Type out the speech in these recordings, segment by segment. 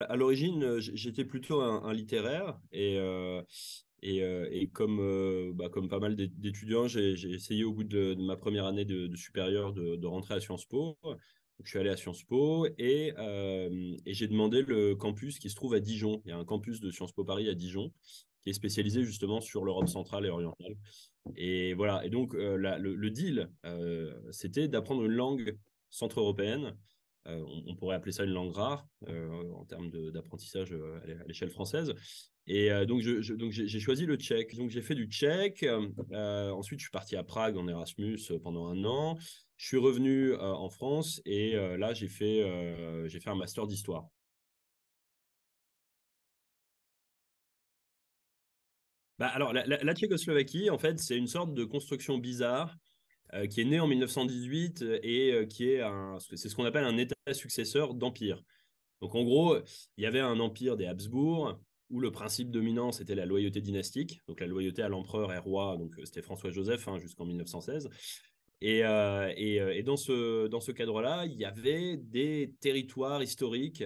À l'origine, euh, j'étais plutôt un, littéraire et, euh, et, euh, et, comme, bah, comme pas mal d'étudiants, j'ai essayé au bout de, ma première année de, supérieur de, rentrer à Sciences Po. Je suis allé à Sciences Po et, et j'ai demandé le campus qui se trouve à Dijon. Il y a un campus de Sciences Po Paris à Dijon qui est spécialisé justement sur l'Europe centrale et orientale. Et voilà. Et donc, le, le, deal, c'était d'apprendre une langue centre-européenne euh, on, pourrait appeler ça une langue rare euh, en termes d'apprentissage euh, à l'échelle française. Et donc, j'ai choisi le tchèque. Donc, j'ai fait du tchèque. ensuite, je suis parti à Prague en Erasmus pendant un an. Je suis revenu en France et là, j'ai fait, un master d'histoire. Bah, alors, la Tchécoslovaquie, en fait, c'est une sorte de construction bizarre euh, qui est né en 1918 euh, et euh, qui est c'est ce qu'on appelle un état successeur d'empire. Donc en gros, il y avait un empire des Habsbourg où le principe dominant c'était la loyauté dynastique, donc la loyauté à l'empereur et roi, donc c'était François-Joseph hein, jusqu'en 1916. Et, et, et, dans ce, dans ce cadre-là, il y avait des territoires historiques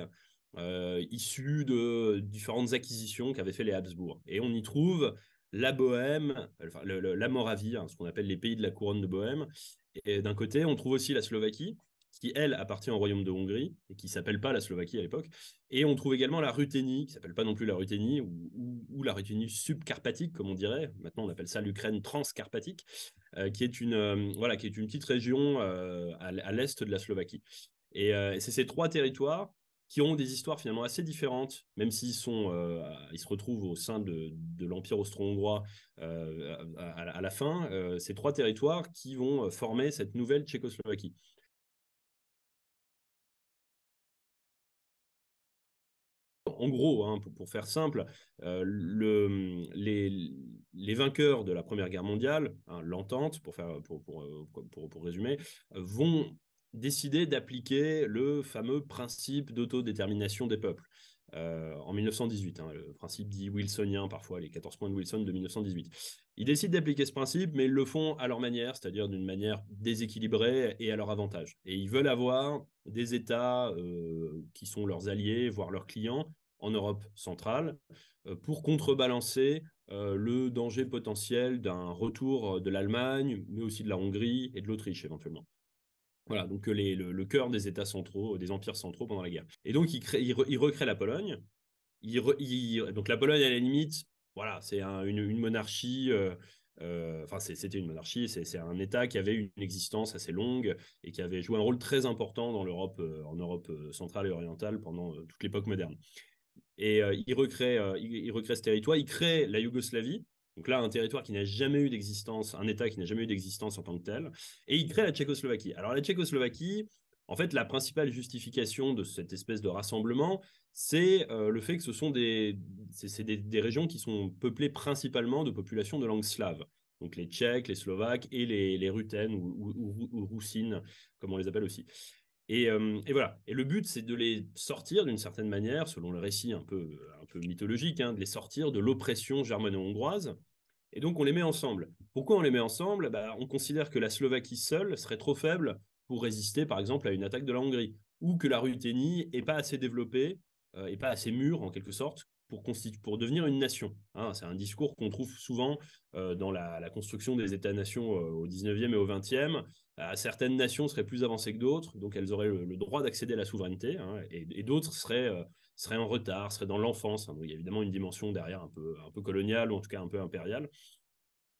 issus de différentes acquisitions qu'avaient fait les Habsbourg. Et on y trouve la Bohème, enfin, la Moravie, hein, ce qu'on appelle les pays de la couronne de Bohème. Et, d'un côté, on trouve aussi la Slovaquie, qui, elle, appartient au royaume de Hongrie, et qui s'appelle pas la Slovaquie à l'époque. Et on trouve également la Ruthénie, qui s'appelle pas non plus la Ruthénie, ou, la Ruthénie subcarpatique, comme on dirait. Maintenant, on appelle ça l'Ukraine transcarpatique, euh, qui, est une, euh, voilà, qui est une petite région euh, à, à l'est de la Slovaquie. Et c'est ces trois territoires qui ont des histoires finalement assez différentes, même s'ils sont, euh, ils se retrouvent au sein de, l'Empire austro-hongrois euh, à, la fin, euh, ces trois territoires qui vont former cette nouvelle Tchécoslovaquie. En gros, hein, pour, faire simple, le, les, vainqueurs de la Première Guerre mondiale, hein, l'entente, pour, pour, pour résumer, vont décidé d'appliquer le fameux principe d'autodétermination des peuples. Euh, en 1918, hein, le principe dit wilsonien parfois, les 14 points de Wilson de 1918. Ils décident d'appliquer ce principe, mais ils le font à leur manière, c'est-à-dire d'une manière déséquilibrée et à leur avantage. Et ils veulent avoir des États euh, qui sont leurs alliés, voire leurs clients, en Europe centrale, euh, pour contrebalancer le danger potentiel d'un retour de l'Allemagne, mais aussi de la Hongrie et de l'Autriche éventuellement. Voilà, donc euh, le, cœur des États centraux, euh, des empires centraux pendant la guerre. Et donc, il, recrée la Pologne. donc, la Pologne, à la limite, voilà, c'est une, monarchie. Euh, enfin, c'était une monarchie, c'est un État qui avait une existence assez longue et qui avait joué un rôle très important dans l'Europe, en Europe centrale et orientale pendant toute l'époque moderne. Et il recrée, il, recrée ce territoire, il crée la Yougoslavie, donc là, un territoire qui n'a jamais eu d'existence, un État qui n'a jamais eu d'existence en tant que tel, et il crée la Tchécoslovaquie. Alors la Tchécoslovaquie, en fait, la principale justification de cette espèce de rassemblement, c'est euh, le fait que ce sont des, des, régions qui sont peuplées principalement de populations de langue slave. Donc les Tchèques, les Slovaques et les, les Ruthènes ou, ou Roussines, comme on les appelle aussi. Euh, et, voilà. Et le but, c'est de les sortir d'une certaine manière, selon le récit un peu, un peu mythologique, hein, de les sortir de l'oppression germano-hongroise. Et donc, on les met ensemble. Pourquoi on les met ensemble bah, On considère que la Slovaquie seule serait trop faible pour résister, par exemple, à une attaque de la Hongrie, ou que la Ruthénie n'est pas assez développée n'est euh, et pas assez mûre, en quelque sorte, pour, pour devenir une nation. Hein. c'est un discours qu'on trouve souvent euh, dans la, la, construction des États-nations au 19e et au 20e. Euh, certaines nations seraient plus avancées que d'autres, donc elles auraient le, droit d'accéder à la souveraineté, hein, et, d'autres euh, seraient, en retard, seraient dans l'enfance. Hein. il y a évidemment une dimension derrière un peu, un peu coloniale, ou en tout cas un peu impériale.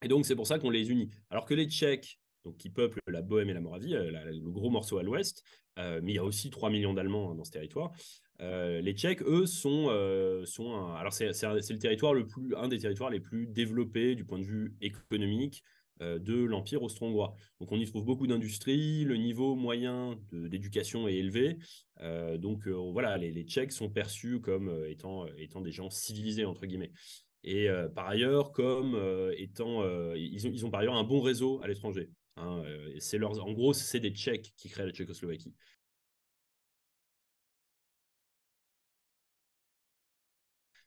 Et donc c'est pour ça qu'on les unit. Alors que les Tchèques, donc qui peuplent la Bohème et la Moravie, euh, le gros morceau à l'ouest, mais il y a aussi 3 millions d'Allemands hein, dans ce territoire. les Tchèques, eux, sont, alors c'est le territoire le plus, un des territoires les plus développés du point de vue économique, euh, de l'Empire austro-hongrois. Donc on y trouve beaucoup d'industries, le niveau moyen d'éducation est élevé. Euh, donc euh, voilà, les, Tchèques sont perçus comme étant, des gens civilisés, entre guillemets. Et par ailleurs, comme étant, ils ont, par ailleurs un bon réseau à l'étranger. Hein, c'est en gros, c'est des Tchèques qui créent la Tchécoslovaquie.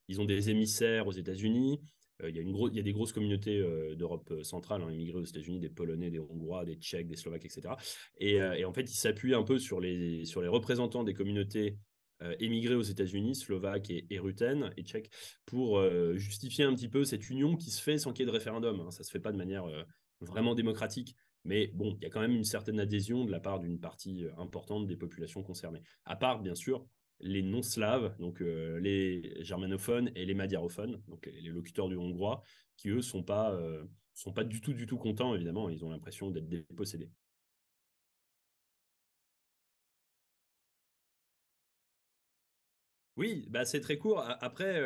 Ils ont des émissaires aux États-Unis, euh, il y, a une y a des grosses communautés euh, d'Europe euh, centrale, hein, aux États-Unis, des Polonais, des Hongrois, des Tchèques, des Slovaques, etc. Et, en fait, ils s'appuient un peu sur les, sur les représentants des communautés émigrées aux États-Unis, slovaques et, et et tchèques, pour justifier un petit peu cette union qui se fait sans qu'il y ait de référendum. Hein. Ça ne se fait pas de manière vraiment démocratique. Mais bon, il y a quand même une certaine adhésion de la part d'une partie importante des populations concernées. À part, bien sûr, les non-slaves, donc euh, les germanophones et les madiarophones, donc euh, les locuteurs du hongrois, qui eux sont pas euh, sont pas du tout du tout contents évidemment, ils ont l'impression d'être dépossédés. Oui, bah c'est très court. Après,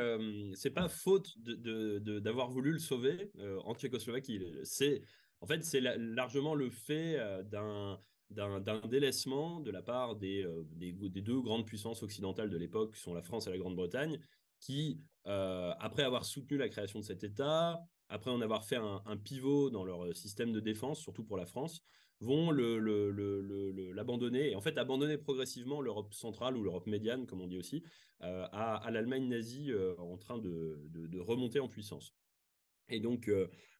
c'est pas faute de, d'avoir voulu le sauver en Tchécoslovaquie. C'est en fait c'est largement le fait d'un d'un délaissement de la part des, euh, des, deux grandes puissances occidentales de l'époque, qui sont la France et la Grande-Bretagne, qui, euh, après avoir soutenu la création de cet État, après en avoir fait un, pivot dans leur euh, système de défense, surtout pour la France, vont l'abandonner, le, et en fait abandonner progressivement l'Europe centrale ou l'Europe médiane, comme on dit aussi, à, l'Allemagne nazie en train de, de, remonter en puissance. Et donc,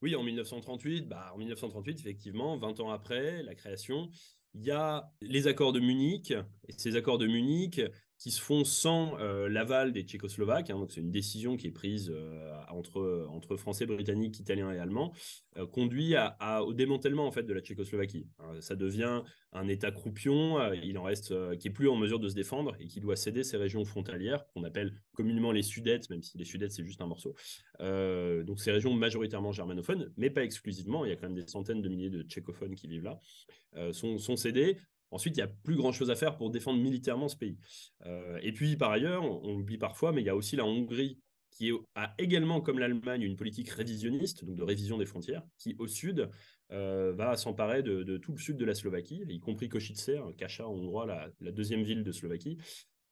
oui, en 1938, bah, en 1938, effectivement, 20 ans après la création, il y a les accords de Munich, et ces accords de Munich, qui se font sans euh, l'aval des Tchécoslovaques. Hein. donc c'est une décision qui est prise euh, entre, entre Français, Britanniques, Italiens et Allemands, euh, conduit à, au démantèlement en fait de la Tchécoslovaquie. ça devient un État croupion, il en reste qui est plus en mesure de se défendre et qui doit céder ses régions frontalières qu'on appelle communément les Sudètes, même si les Sudètes c'est juste un morceau. donc ces régions majoritairement germanophones, mais pas exclusivement. Il y a quand même des centaines de milliers de tchécophones qui vivent là, sont, sont cédées Ensuite, il n'y a plus grand-chose à faire pour défendre militairement ce pays. Euh, et puis, par ailleurs, on, l'oublie parfois, mais il y a aussi la Hongrie qui a également, comme l'Allemagne, une politique révisionniste, donc de révision des frontières, qui, au sud, euh, va s'emparer de, tout le sud de la Slovaquie, y compris Košice, Kacha en hongrois, la, deuxième ville de Slovaquie,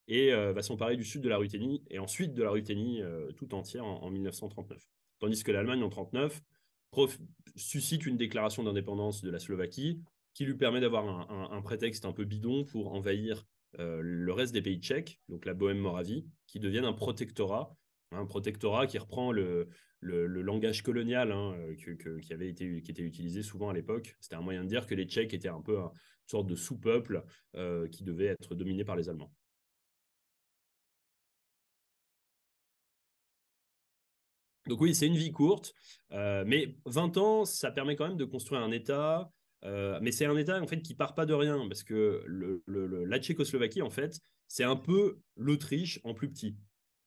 et euh, va s'emparer du sud de la Ruthénie, et ensuite de la Ruthénie tout entière en, en, 1939. Tandis que l'Allemagne, en 1939, suscite une déclaration d'indépendance de la Slovaquie, qui lui permet d'avoir un, prétexte un peu bidon pour envahir euh, le reste des pays tchèques, donc la Bohème-Moravie, qui deviennent un protectorat, un protectorat qui reprend le, le, langage colonial hein, euh, que, qui, avait été, qui était utilisé souvent à l'époque. C'était un moyen de dire que les Tchèques étaient un peu une sorte de sous-peuple euh, qui devait être dominé par les Allemands. Donc oui, c'est une vie courte, mais 20 ans, ça permet quand même de construire un État, euh, mais c'est un État en fait qui part pas de rien parce que la Tchécoslovaquie en fait c'est un peu l'Autriche en plus petit.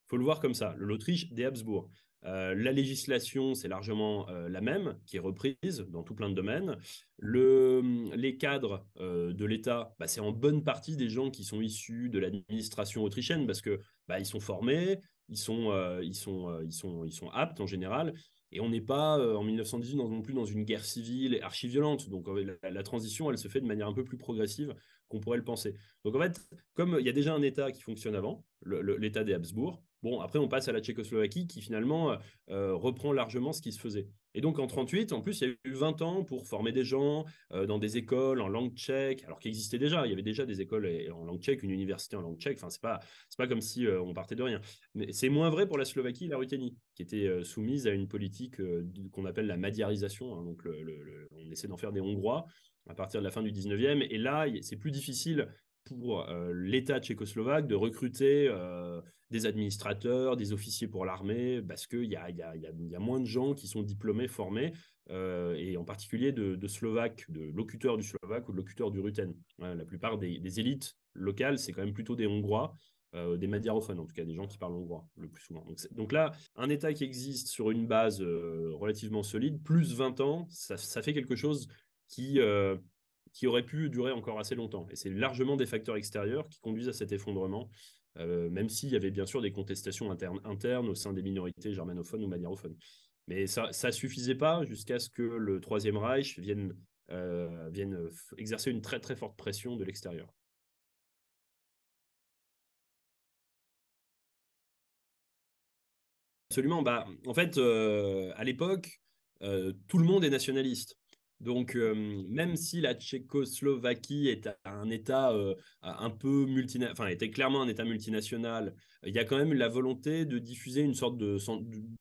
Faut le voir comme ça. L'Autriche des Habsbourg. Euh, la législation, c'est largement euh, la même, qui est reprise dans tout plein de domaines. les cadres de l'État, bah, c'est en bonne partie des gens qui sont issus de l'administration autrichienne parce que bah, ils sont formés, ils sont, ils sont, ils sont, ils sont aptes en général. Et on n'est pas euh, en 1918 non plus dans une guerre civile archi-violente. Donc la, transition, elle se fait de manière un peu plus progressive qu'on pourrait le penser. Donc en fait, comme il y a déjà un État qui fonctionne avant, l'État des Habsbourg, bon, après on passe à la Tchécoslovaquie qui finalement euh, euh, reprend largement ce qui se faisait. Et donc en 38, en plus, il y a eu 20 ans pour former des gens euh, dans des écoles en langue tchèque, alors qu'il existait déjà, il y avait déjà des écoles en langue tchèque, une université en langue tchèque, enfin c'est pas, pas comme si on partait de rien. Mais c'est moins vrai pour la Slovaquie et la Ruthénie, qui était soumises à une politique qu'on appelle la madiarisation, hein. donc on essaie d'en faire des Hongrois, à partir de la fin du 19e. Et là, c'est plus difficile pour euh, l'État tchécoslovaque de recruter euh, des administrateurs, des officiers pour l'armée, parce qu'il y a, y, a, moins de gens qui sont diplômés, formés, euh, et en particulier de, de Slovaques, de locuteurs du Slovaque ou de locuteurs du Ruten. la plupart des, élites locales, c'est quand même plutôt des Hongrois, des madiarophones en tout cas des gens qui parlent hongrois le plus souvent. Donc, donc là, un État qui existe sur une base relativement solide, plus 20 ans, ça, ça, fait quelque chose qui, euh, qui aurait pu durer encore assez longtemps. Et c'est largement des facteurs extérieurs qui conduisent à cet effondrement, euh, même s'il y avait bien sûr des contestations internes, au sein des minorités germanophones ou maniérophones. Mais ça ne suffisait pas jusqu'à ce que le Troisième Reich vienne, euh, vienne exercer une très très forte pression de l'extérieur. Absolument. Bah, en fait, à l'époque, tout le monde est nationaliste. Donc, euh, même si la Tchécoslovaquie est un État euh, un peu enfin, était clairement un État multinational, euh, il y a quand même la volonté de diffuser une sorte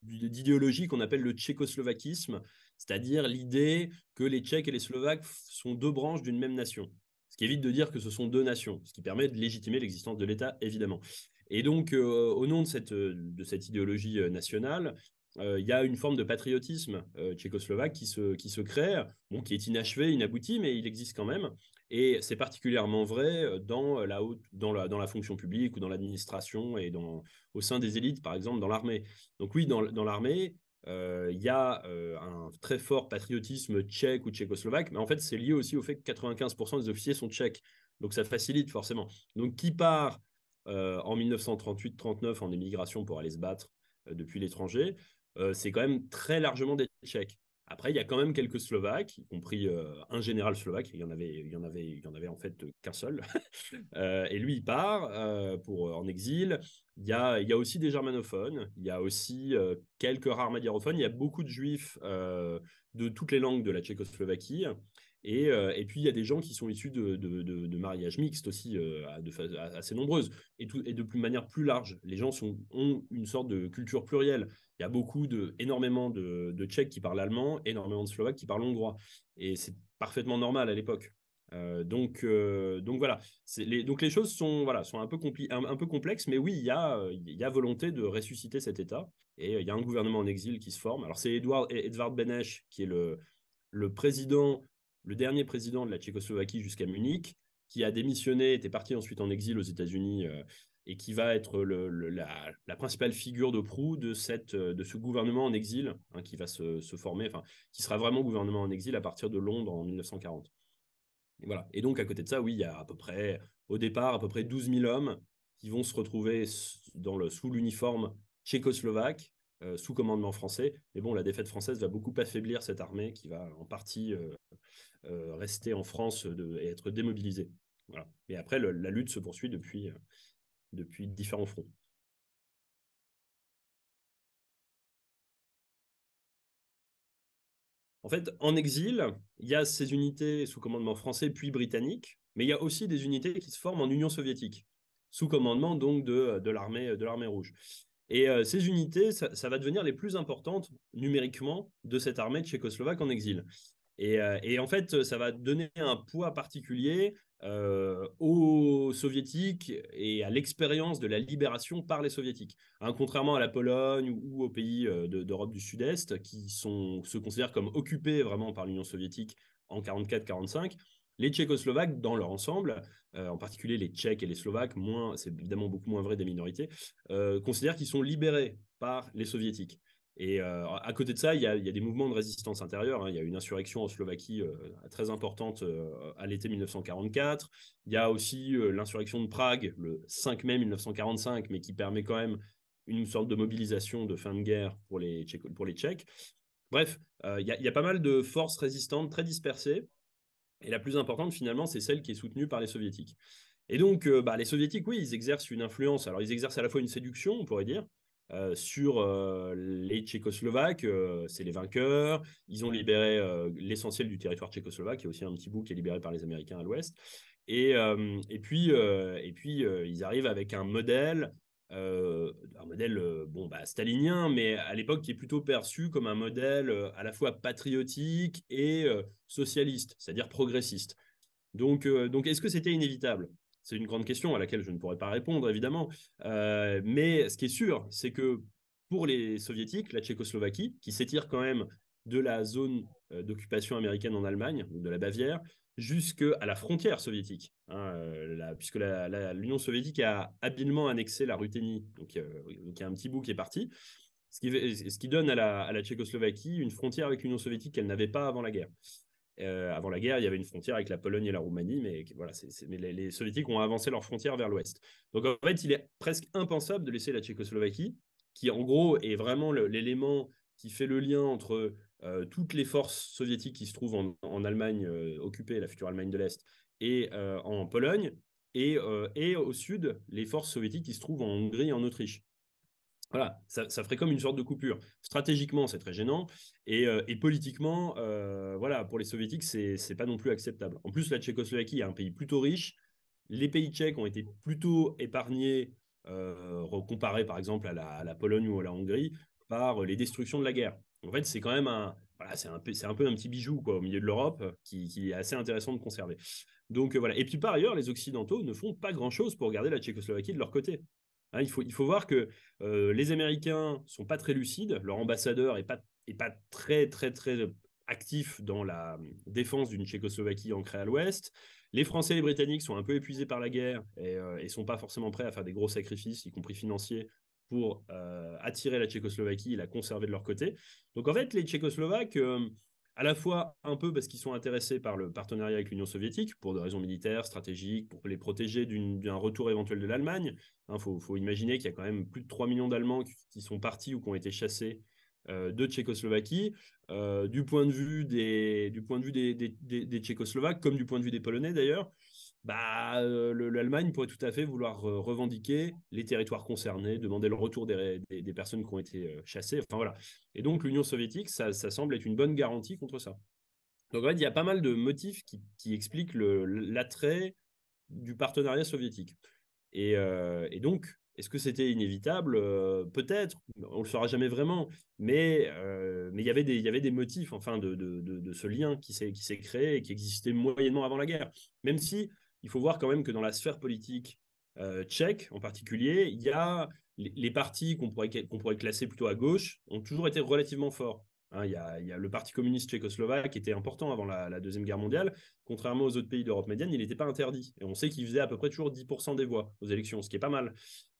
d'idéologie qu'on appelle le tchécoslovaquisme, c'est-à-dire l'idée que les Tchèques et les Slovaques sont deux branches d'une même nation. Ce qui évite de dire que ce sont deux nations, ce qui permet de légitimer l'existence de l'État, évidemment. Et donc, au nom de cette idéologie nationale, euh, il y a une forme de patriotisme euh, tchécoslovaque qui se, crée, qui est inachevé, inabouti, mais il existe quand même. Et c'est particulièrement vrai euh, dans la, dans, la, fonction publique ou dans l'administration et au sein des élites, par exemple, dans l'armée. Donc oui, dans, l'armée, il y a un très fort patriotisme tchèque ou tchécoslovaque, mais en fait, c'est lié aussi au fait que 95% des officiers sont tchèques. Donc ça facilite forcément. Donc qui part en 1938-39 en émigration pour aller se battre depuis l'étranger, euh, c'est quand même très largement des Tchèques. Après, il y a quand même quelques Slovaques, y compris euh, un général slovaque. Il y en avait, il y en avait, en fait euh, qu'un seul. et lui, il part pour en exil. Il y a, aussi des germanophones. Il y a aussi quelques rares magyarophones. Il y a beaucoup de juifs de toutes les langues de la Tchécoslovaquie. Euh, et, puis, il y a des gens qui sont issus de, mariages mixtes aussi, euh, assez nombreuses, et, et de plus, manière plus large. Les gens sont, ont une sorte de culture plurielle. Il y a beaucoup de, énormément de, Tchèques qui parlent allemand, énormément de Slovaques qui parlent hongrois. Et c'est parfaitement normal à l'époque. Euh, donc, donc voilà. Les, donc les choses sont, sont un, peu peu complexes, mais oui, il y a, y a volonté de ressusciter cet État. Et il y a un gouvernement en exil qui se forme. Alors c'est Edward, Edvard Beneš qui est le, le président le dernier président de la Tchécoslovaquie jusqu'à Munich, qui a démissionné, était parti ensuite en exil aux États-Unis euh, et qui va être la, principale figure de proue de, euh, ce gouvernement en exil hein, qui va se, former, enfin, qui sera vraiment gouvernement en exil à partir de Londres en 1940. Et, voilà. et donc, à côté de ça, oui, il y a à peu près, au départ, à peu près 12 000 hommes qui vont se retrouver dans le, sous l'uniforme tchécoslovaque euh, sous commandement français. Mais bon, la défaite française va beaucoup affaiblir cette armée qui va en partie euh, euh, rester en France et être démobilisée. Et après, la lutte se poursuit depuis, depuis différents fronts. En fait, en exil, il y a ces unités sous commandement français puis britannique, mais il y a aussi des unités qui se forment en Union soviétique, sous commandement donc de, de l'armée rouge. Et euh, ces unités, ça, va devenir les plus importantes numériquement de cette armée tchécoslovaque en exil. Et, euh, en fait, ça va donner un poids particulier euh, aux soviétiques et à l'expérience de la libération par les soviétiques. Hein, contrairement à la Pologne ou, aux pays d'Europe du Sud-Est, qui se considèrent comme occupés vraiment par l'Union soviétique en 1944-1945, les Tchécoslovaques, dans leur ensemble, euh, en particulier les Tchèques et les Slovaques, moins, c'est évidemment beaucoup moins vrai des minorités, euh, considèrent qu'ils sont libérés par les Soviétiques. Et euh, à côté de ça, il y, a, des mouvements de résistance intérieure. Hein. Il y a une insurrection en Slovaquie très importante à l'été 1944. Il y a aussi l'insurrection de Prague le 5 mai 1945, mais qui permet quand même une sorte de mobilisation de fin de guerre pour les, Tchèques. Bref, il y, a pas mal de forces résistantes très dispersées et la plus importante, finalement, c'est celle qui est soutenue par les soviétiques. Et donc, euh, bah, les soviétiques, oui, ils exercent une influence. Alors, ils exercent à la fois une séduction, on pourrait dire, euh, sur euh, les Tchécoslovaques, c'est les vainqueurs. Ils ont libéré l'essentiel du territoire tchécoslovaque. Il y a aussi un petit bout qui est libéré par les Américains à l'ouest. Et, puis, et puis ils arrivent avec un modèle euh, un modèle euh, bon, bah, stalinien, mais à l'époque qui est plutôt perçu comme un modèle euh, à la fois patriotique et socialiste, c'est-à-dire progressiste. Donc, donc est-ce que c'était inévitable C'est une grande question à laquelle je ne pourrais pas répondre, évidemment. mais ce qui est sûr, c'est que pour les soviétiques, la Tchécoslovaquie, qui s'étire quand même de la zone d'occupation américaine en Allemagne, de la Bavière, jusqu'à la frontière soviétique, hein, euh, puisque l'Union soviétique a habilement annexé la Ruthénie, euh, donc, il y a un petit bout qui est parti, ce qui, ce qui donne à la, Tchécoslovaquie une frontière avec l'Union soviétique qu'elle n'avait pas avant la guerre. Euh, avant la guerre, il y avait une frontière avec la Pologne et la Roumanie, mais, voilà, mais les, les, Soviétiques ont avancé leur frontières vers l'ouest. Donc en fait, il est presque impensable de laisser la Tchécoslovaquie, qui en gros est vraiment l'élément qui fait le lien entre euh, toutes les forces soviétiques qui se trouvent en, Allemagne euh, occupée, la future Allemagne de l'Est, et euh, en Pologne, et, au sud, les forces soviétiques qui se trouvent en Hongrie et en Autriche. Voilà, ça, ferait comme une sorte de coupure. Stratégiquement, c'est très gênant, et, politiquement, voilà, pour les soviétiques, c'est pas non plus acceptable. En plus, la Tchécoslovaquie est un pays plutôt riche. Les pays tchèques ont été plutôt épargnés, comparés par exemple à la Pologne ou à la Hongrie, par les destructions de la guerre. En fait, c'est quand même un, voilà, c'est un, c'est un peu un petit bijou quoi, au milieu de l'Europe qui, est assez intéressant de conserver. Donc euh, voilà. Et puis par ailleurs, les Occidentaux ne font pas grand-chose pour garder la Tchécoslovaquie de leur côté. Hein. il, faut, il faut voir que euh, les Américains sont pas très lucides, leur ambassadeur est pas, est pas très, très, très euh, actif dans la hum, défense d'une Tchécoslovaquie ancrée à l'Ouest. Les Français et les Britanniques sont un peu épuisés par la guerre et, ne sont pas forcément prêts à faire des gros sacrifices, y compris financiers, pour euh, attirer la Tchécoslovaquie, la conserver de leur côté. Donc en fait, les Tchécoslovaques, euh, à la fois un peu parce qu'ils sont intéressés par le partenariat avec l'Union soviétique, pour des raisons militaires, stratégiques, pour les protéger d'un retour éventuel de l'Allemagne. Il hein, faut, imaginer qu'il y a quand même plus de 3 millions d'Allemands qui, sont partis ou qui ont été chassés euh, de Tchécoslovaquie, du point de vue, des, Tchécoslovaques, comme du point de vue des Polonais d'ailleurs bah, euh, l'Allemagne pourrait tout à fait vouloir euh, revendiquer les territoires concernés, demander le retour des, des, personnes qui ont été euh, chassées. Enfin voilà. Et donc l'Union soviétique, ça, semble être une bonne garantie contre ça. Donc en fait, il y a pas mal de motifs qui, qui expliquent l'attrait du partenariat soviétique. Et, donc, est-ce que c'était inévitable Peut-être, on ne le saura jamais vraiment, mais mais il y avait des il y avait des motifs enfin de, de, de, de ce lien qui s'est qui s'est créé et qui existait moyennement avant la guerre. Même si il faut voir quand même que dans la sphère politique euh, tchèque en particulier, il y a les, partis qu'on pourrait, classer plutôt à gauche ont toujours été relativement forts. Hein, il, y a, le Parti communiste tchécoslovaque qui était important avant la, Deuxième Guerre mondiale. Contrairement aux autres pays d'Europe médiane, il n'était pas interdit. Et on sait qu'il faisait à peu près toujours 10% des voix aux élections, ce qui est pas mal.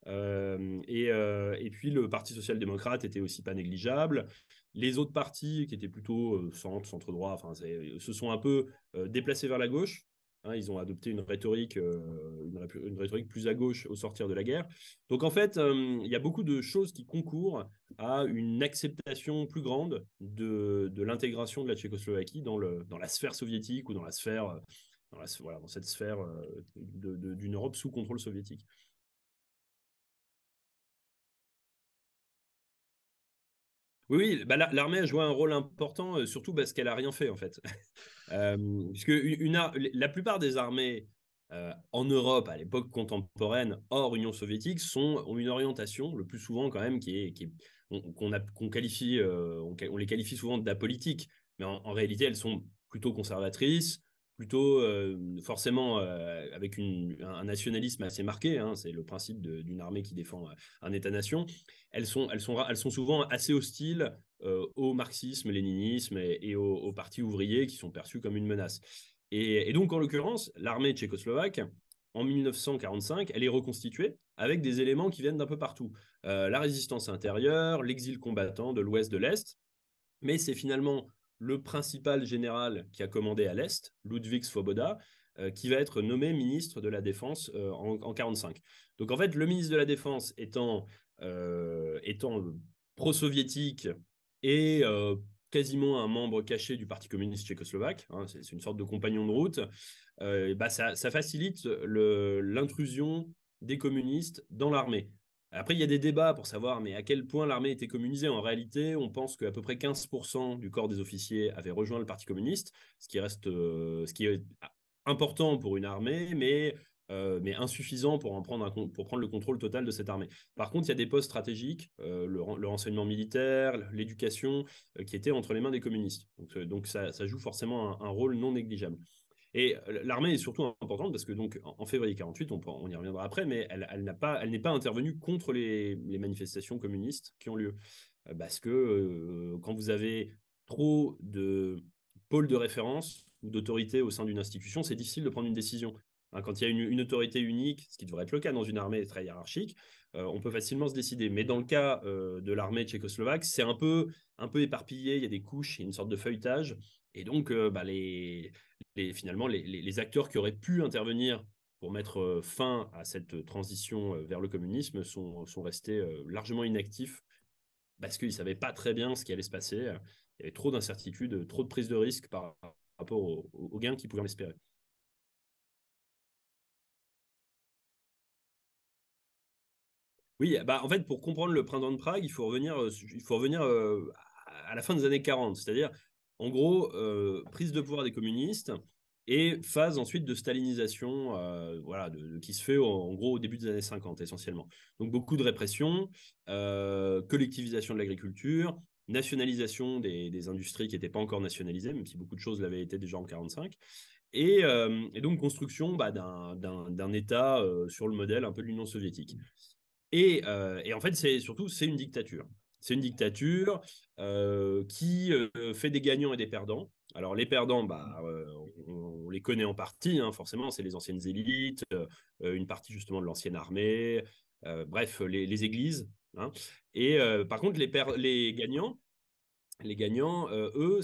Euh, euh, et, puis le Parti social-démocrate était aussi pas négligeable. Les autres partis qui étaient plutôt centre, centre-droit, enfin, se sont un peu déplacés vers la gauche. Hein, ils ont adopté une rhétorique, euh, une, rhétorique plus à gauche au sortir de la guerre. Donc en fait, euh, il y a beaucoup de choses qui concourent à une acceptation plus grande de, l'intégration de la Tchécoslovaquie dans, la sphère soviétique ou dans la sphère, euh, dans, cette sphère d'une Europe sous contrôle soviétique. Oui, bah, l'armée a joué un rôle important, euh, surtout parce qu'elle n'a rien fait en fait. Euh, puisque la plupart des armées euh, en Europe à l'époque contemporaine, hors Union soviétique, ont une orientation, le plus souvent quand même, qui est, qu'on, a, qualifie, on, les qualifie souvent d'apolitiques, mais en, réalité elles sont plutôt conservatrices, plutôt euh, forcément euh, avec un nationalisme assez marqué, hein, c'est le principe d'une armée qui défend euh, un État-nation, elles sont, elles, sont, elles sont souvent assez hostiles au marxisme, léninisme et, aux, partis ouvriers qui sont perçus comme une menace. Et, et donc en l'occurrence, l'armée tchécoslovaque, en 1945, elle est reconstituée avec des éléments qui viennent d'un peu partout. la résistance intérieure, l'exil combattant de l'ouest de l'Est, mais c'est finalement le principal général qui a commandé à l'Est, Ludwig Svoboda, euh, qui va être nommé ministre de la Défense euh, en 1945. Donc en fait, le ministre de la Défense étant, euh, pro-soviétique et quasiment un membre caché du Parti communiste tchécoslovaque, hein, c'est une sorte de compagnon de route, bah, ça, facilite l'intrusion des communistes dans l'armée. Après, il y a des débats pour savoir mais à quel point l'armée était communisée. En réalité, on pense qu'à peu près 15% du corps des officiers avait rejoint le Parti communiste, ce qui reste euh, ce qui est important pour une armée, mais, euh, mais insuffisant pour, en prendre pour prendre le contrôle total de cette armée. Par contre, il y a des postes stratégiques, euh, le, renseignement militaire, l'éducation, qui étaient entre les mains des communistes. Donc, ça, joue forcément un rôle non négligeable. Et euh, l'armée est surtout importante parce que donc en février 48, on, on y reviendra après, mais elle, n'a pas, elle n'est pas intervenue contre les, manifestations communistes qui ont lieu, euh, parce que euh, quand vous avez trop de pôles de référence ou d'autorité au sein d'une institution, c'est difficile de prendre une décision. Hein, quand il y a une, autorité unique, ce qui devrait être le cas dans une armée très hiérarchique, on peut facilement se décider. Mais dans le cas de l'armée tchécoslovaque, c'est un peu, un peu éparpillé, il y a des couches, il y a une sorte de feuilletage. Et donc, bah, les, les, finalement les, les, acteurs qui auraient pu intervenir pour mettre euh, fin à cette transition euh, vers le communisme sont, sont restés euh, largement inactifs parce qu'ils ne savaient pas très bien ce qui allait se passer. Il y avait trop d'incertitudes, trop de prises de risque par rapport aux, gains qu'ils pouvaient espérer. Oui, bah en fait, pour comprendre le printemps de Prague, il faut revenir, il faut revenir à la fin des années 40, c'est-à-dire en gros, euh, prise de pouvoir des communistes et phase ensuite de stalinisation euh, voilà, qui se fait en gros au début des années 50 essentiellement. Donc beaucoup de répression, euh, collectivisation de l'agriculture, nationalisation des, industries qui n'étaient pas encore nationalisées, même si beaucoup de choses l'avaient été déjà en 1945, et, donc construction bah, d'un État sur le modèle un peu de l'Union soviétique. Et, et, en fait, c'est surtout c'est une dictature. C'est une dictature euh, qui euh, fait des gagnants et des perdants. Alors les perdants, bah, euh, on, les connaît en partie, hein, forcément, c'est les anciennes élites, une partie justement de l'ancienne armée, bref, les, églises. Hein. Et par contre, les, gagnants, les gagnants, eux,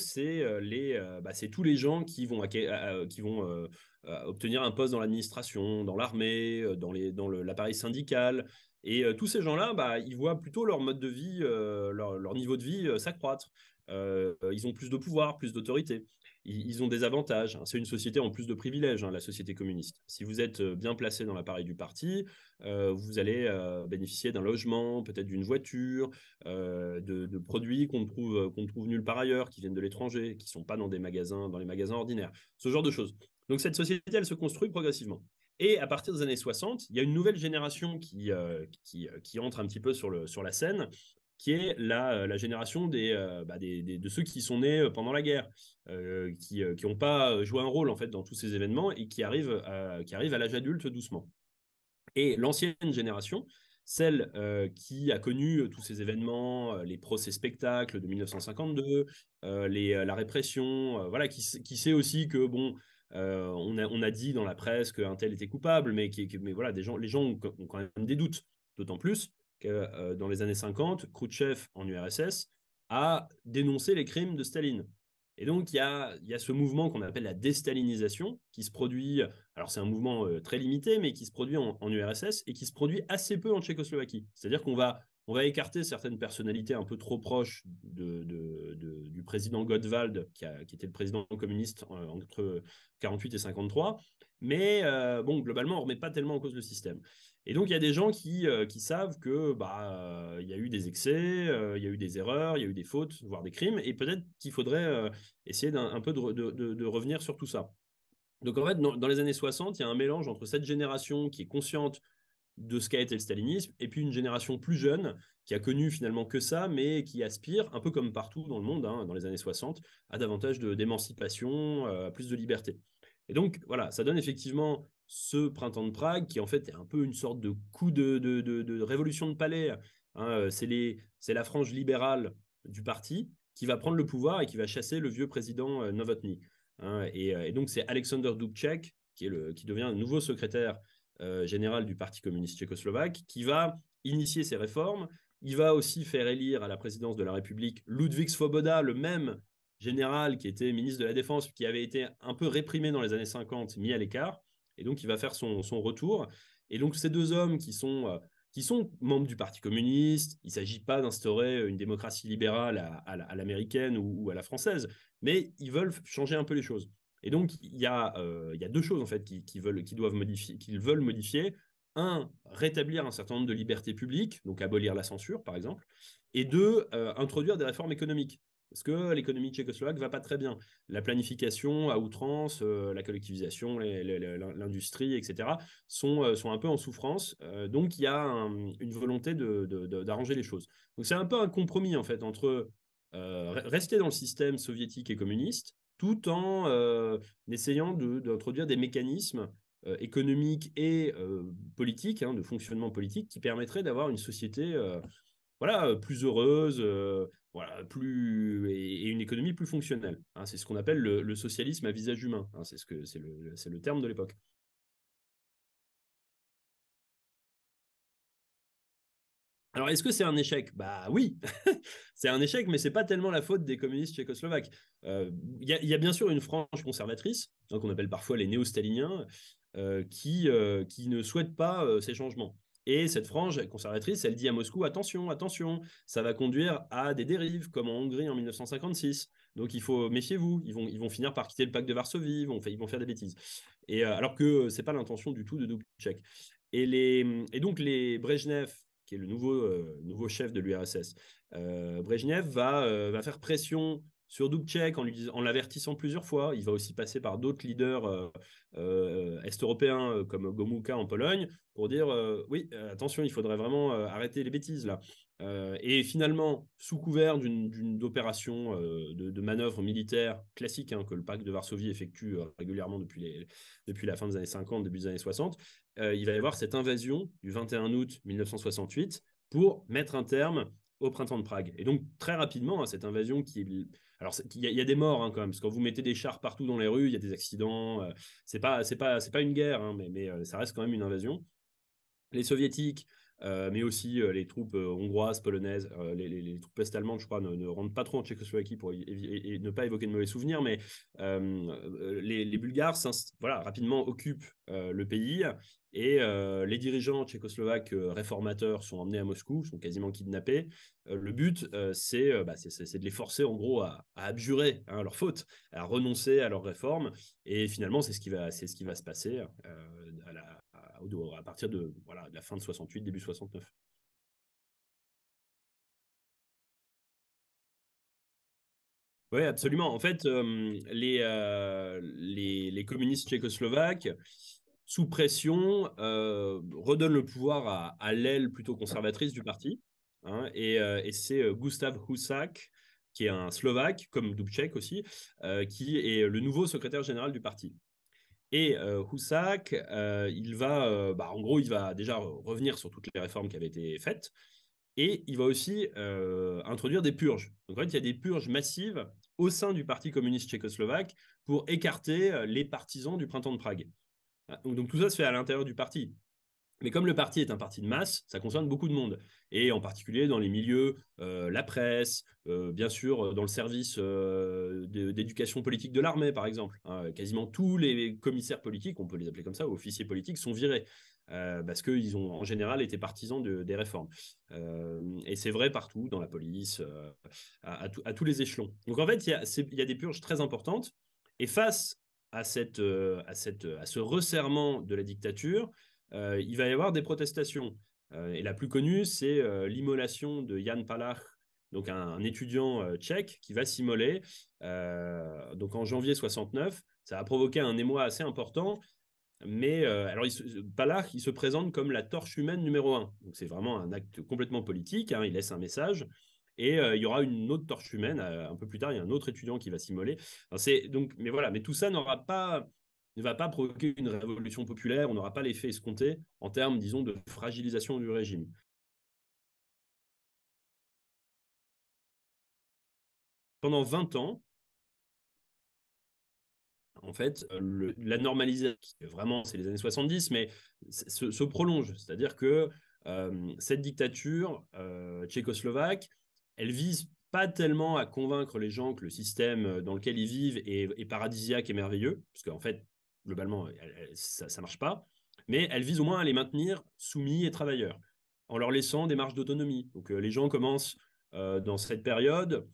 bah, c'est tous les gens qui vont, qui vont obtenir un poste dans l'administration, dans l'armée, dans l'appareil dans syndical, et euh, tous ces gens-là, bah, ils voient plutôt leur mode de vie, euh, leur, niveau de vie euh, s'accroître. ils ont plus de pouvoir, plus d'autorité. Ils, ont des avantages. Hein. C'est une société en plus de privilèges, hein, la société communiste. Si vous êtes bien placé dans l'appareil du parti, vous allez bénéficier d'un logement, peut-être d'une voiture, de, produits qu'on ne trouve, qu'on trouve nulle part ailleurs, qui viennent de l'étranger, qui ne sont pas dans des magasins, dans les magasins ordinaires. Ce genre de choses. Donc cette société, elle se construit progressivement. Et à partir des années 60, il y a une nouvelle génération qui, euh, euh, qui, entre un petit peu sur, le, sur la scène, qui est la, euh, la génération bah, des, des, de ceux qui sont nés pendant la guerre, qui n'ont pas joué un rôle en fait dans tous ces événements et qui arrivent à, qui arrivent à l'âge adulte doucement. Et l'ancienne génération, celle qui a connu tous ces événements, les procès spectacles de 1952, les, la répression, voilà, qui, qui, sait aussi que bon, euh, on, a, on, a, dit dans la presse qu'un tel était coupable, mais, qui, mais voilà, des gens, les gens ont, quand même des doutes. D'autant plus que euh, dans les années 50, Khrouchtchev en URSS a dénoncé les crimes de Staline. Et donc, il y a, y a ce mouvement qu'on appelle la déstalinisation, qui se produit, alors c'est un mouvement euh, très limité, mais qui se produit en, URSS et qui se produit assez peu en Tchécoslovaquie. C'est-à-dire qu'on va on va écarter certaines personnalités un peu trop proches du président Godwald, qui, était le président communiste euh, entre 48 et 53. Mais euh, bon, globalement, on ne remet pas tellement en cause le système. Et donc, il y a des gens qui, euh, qui savent que bah, il y a eu des excès, il y a eu des erreurs, il y a eu des fautes, voire des crimes, et peut-être qu'il faudrait essayer d'un, un peu de revenir sur tout ça. Donc, en fait, dans, les années 60, il y a un mélange entre cette génération qui est consciente de ce qu'a été le stalinisme, et puis une génération plus jeune qui a connu finalement que ça, mais qui aspire, un peu comme partout dans le monde, hein, dans les années 60, à davantage d'émancipation, euh, à plus de liberté. Et donc voilà, ça donne effectivement ce printemps de Prague qui en fait est un peu une sorte de coup de, de, révolution de palais. Hein, euh, c'est la frange libérale du parti qui va prendre le pouvoir et qui va chasser le vieux président euh, Novotny. Hein, et, donc c'est Alexander Dubček qui, est le, qui devient le nouveau secrétaire euh, général du Parti communiste tchécoslovaque, qui va initier ces réformes. Il va aussi faire élire à la présidence de la République Ludwig Svoboda, le même général qui était ministre de la Défense, qui avait été un peu réprimé dans les années 50, mis à l'écart. Et donc, il va faire son, son, retour. Et donc, ces deux hommes qui sont, euh, qui sont membres du Parti communiste, il ne s'agit pas d'instaurer une démocratie libérale à, l'américaine ou à la française, mais ils veulent changer un peu les choses. Et donc, il y, a, euh, y a deux choses en fait qui, veulent, qui doivent modifier, qu'ils veulent modifier. Un, rétablir un certain nombre de libertés publiques, donc abolir la censure, par exemple. Et deux, euh, introduire des réformes économiques. Parce que l'économie tchécoslovaque va pas très bien. La planification à outrance, euh, la collectivisation, l'industrie, etc., sont, un peu en souffrance. donc, il y a une volonté d'arranger les choses. Donc, c'est un peu un compromis, en fait, entre rester dans le système soviétique et communiste tout en euh, essayant d'introduire des mécanismes euh, économiques et euh, politiques, hein, de fonctionnement politique, qui permettraient d'avoir une société voilà, plus heureuse voilà, plus, et, une économie plus fonctionnelle. Hein. c'est ce qu'on appelle le, socialisme à visage humain, hein. c'est ce le, le terme de l'époque. Alors, est-ce que c'est un échec Bah oui, c'est un échec, mais c'est pas tellement la faute des communistes tchécoslovaques. Euh, il y, a bien sûr une frange conservatrice, hein, qu'on appelle parfois les néo-staliniens, euh, qui, euh, qui ne souhaitent pas ces changements. Et cette frange conservatrice, elle dit à Moscou attention, attention, ça va conduire à des dérives, comme en Hongrie en 1956. Donc il faut méfiez-vous, ils vont, ils vont finir par quitter le pacte de Varsovie, ils vont, ils vont faire des bêtises. Et alors que c'est pas l'intention du tout de Dubček. Et, les, et donc les Brejnev, qui est le nouveau, euh, nouveau chef de l'URSS. Euh, Brezhnev euh, va, faire pression sur Dubček en, lui, en l'avertissant plusieurs fois. Il va aussi passer par d'autres leaders est-européens comme Gomuka en Pologne pour dire oui, attention, il faudrait vraiment arrêter les bêtises là. Euh, et finalement, sous couvert d'une opération euh, de, manœuvre militaire classique hein, que le pacte de Varsovie effectue euh, régulièrement depuis, les, depuis, la fin des années 50, début des années 60, il va y avoir cette invasion du 21 août 1968 pour mettre un terme au printemps de Prague. Et donc, très rapidement, hein, cette invasion qui... Alors, il y, a des morts hein, quand même, parce que quand vous mettez des chars partout dans les rues, il y a des accidents, c'est pas, pas, pas une guerre, mais, mais ça reste quand même une invasion. Les soviétiques euh, mais aussi euh, les troupes euh, hongroises, polonaises, les, troupes est-allemandes, je crois, ne, rentrent pas trop en Tchécoslovaquie pour ne pas évoquer de mauvais souvenirs, mais les, Bulgares voilà, rapidement occupent le pays et les dirigeants tchécoslovaques réformateurs sont emmenés à Moscou, sont quasiment kidnappés. le but, bah, c'est de les forcer en gros à, abjurer hein, leur faute, à renoncer à leurs réformes. Et finalement, c'est ce, ce qui va se passer à partir de, voilà, de la fin de 68, début 69. Oui, absolument. En fait, euh, euh, les, les, communistes tchécoslovaques, sous pression, euh, redonnent le pouvoir à, l'aile plutôt conservatrice du parti. Hein, et, et c'est Gustav Husak, qui est un Slovaque, comme Dubček aussi, qui est le nouveau secrétaire général du parti. Et euh, il va, bah, en gros, il va déjà revenir sur toutes les réformes qui avaient été faites, et il va aussi introduire des purges. Donc en fait, il y a des purges massives au sein du Parti communiste tchécoslovaque pour écarter les partisans du printemps de Prague. Ah, donc tout ça se fait à l'intérieur du parti. Mais comme le parti est un parti de masse, ça concerne beaucoup de monde. Et en particulier dans les milieux, euh, la presse, euh, bien sûr euh, dans le service d'éducation politique de l'armée, par exemple. Hein. quasiment tous les commissaires politiques, on peut les appeler comme ça, ou officiers politiques, sont virés. parce qu'ils ont en général été partisans de, des réformes. et c'est vrai partout, dans la police, à, tous les échelons. Donc en fait, il y, a des purges très importantes. Et face à, cette, à ce resserrement de la dictature, euh, il va y avoir des protestations. Euh, et la plus connue, c'est euh, l'immolation de Jan Palach, donc un, étudiant tchèque qui va s'immoler donc en janvier 69. Ça a provoqué un émoi assez important. Mais alors, Palach, il se présente comme la torche humaine numéro un. Donc, c'est vraiment un acte complètement politique. Hein. il laisse un message. Et il y aura une autre torche humaine. un peu plus tard, il y a un autre étudiant qui va s'immoler. donc, mais voilà, mais tout ça n'aura pas ne va pas provoquer une révolution populaire, on n'aura pas l'effet escompté en termes, disons, de fragilisation du régime. Pendant 20 ans, en fait, euh, la normalisation, vraiment, c'est les années 70, mais se, prolonge. C'est-à-dire que euh, cette dictature euh, tchécoslovaque, elle vise pas tellement à convaincre les gens que le système dans lequel ils vivent est, est paradisiaque et merveilleux, parce qu'en fait, globalement, ça ne marche pas, mais elle vise au moins à les maintenir soumis et travailleurs, en leur laissant des marges d'autonomie. Donc euh, les gens commencent euh, dans cette période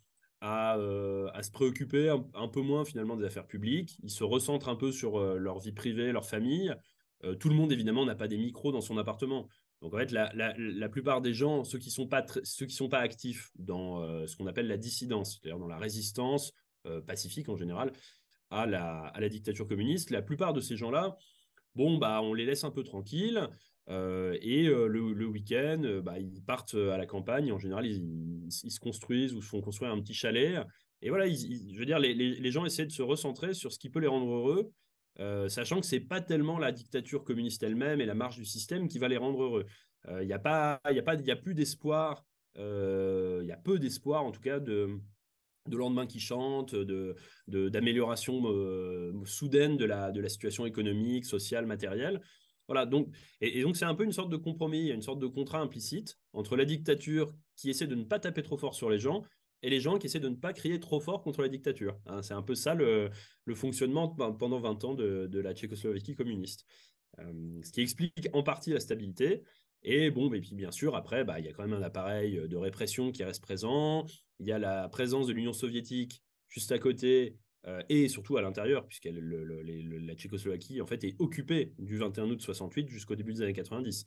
à, euh, se préoccuper un, peu moins finalement des affaires publiques, ils se recentrent un peu sur leur vie privée, leur famille. tout le monde, évidemment, n'a pas des micros dans son appartement. Donc en fait, la, plupart des gens, ceux qui sont pas sont pas actifs dans ce qu'on appelle la dissidence, c'est-à-dire dans la résistance pacifique en général, à la, dictature communiste, la plupart de ces gens-là, bon, bah, on les laisse un peu tranquilles. Euh, et euh, le, week-end, euh, bah, ils partent à la campagne. En général, ils, se construisent ou se font construire un petit chalet. Et voilà, je veux dire, les, gens essaient de se recentrer sur ce qui peut les rendre heureux, sachant que c'est pas tellement la dictature communiste elle-même et la marche du système qui va les rendre heureux. Il n'y a pas, il a pas, a plus d'espoir. Il y a peu d'espoir, en tout cas, de de lendemain qui chante, d'amélioration de, de, euh, soudaine de la, de la situation économique, sociale, matérielle. Voilà, donc, et, donc c'est un peu une sorte de compromis, une sorte de contrat implicite entre la dictature qui essaie de ne pas taper trop fort sur les gens et les gens qui essaient de ne pas crier trop fort contre la dictature. Hein. c'est un peu ça le, fonctionnement ben, pendant 20 ans de, la Tchécoslovaquie communiste. Euh, ce qui explique en partie la stabilité, et bon, et puis bien sûr, après, bah, il y a quand même un appareil de répression qui reste présent. Il y a la présence de l'Union soviétique juste à côté et surtout à l'intérieur, puisque la Tchécoslovaquie en fait est occupée du 21 août 68 jusqu'au début des années 90.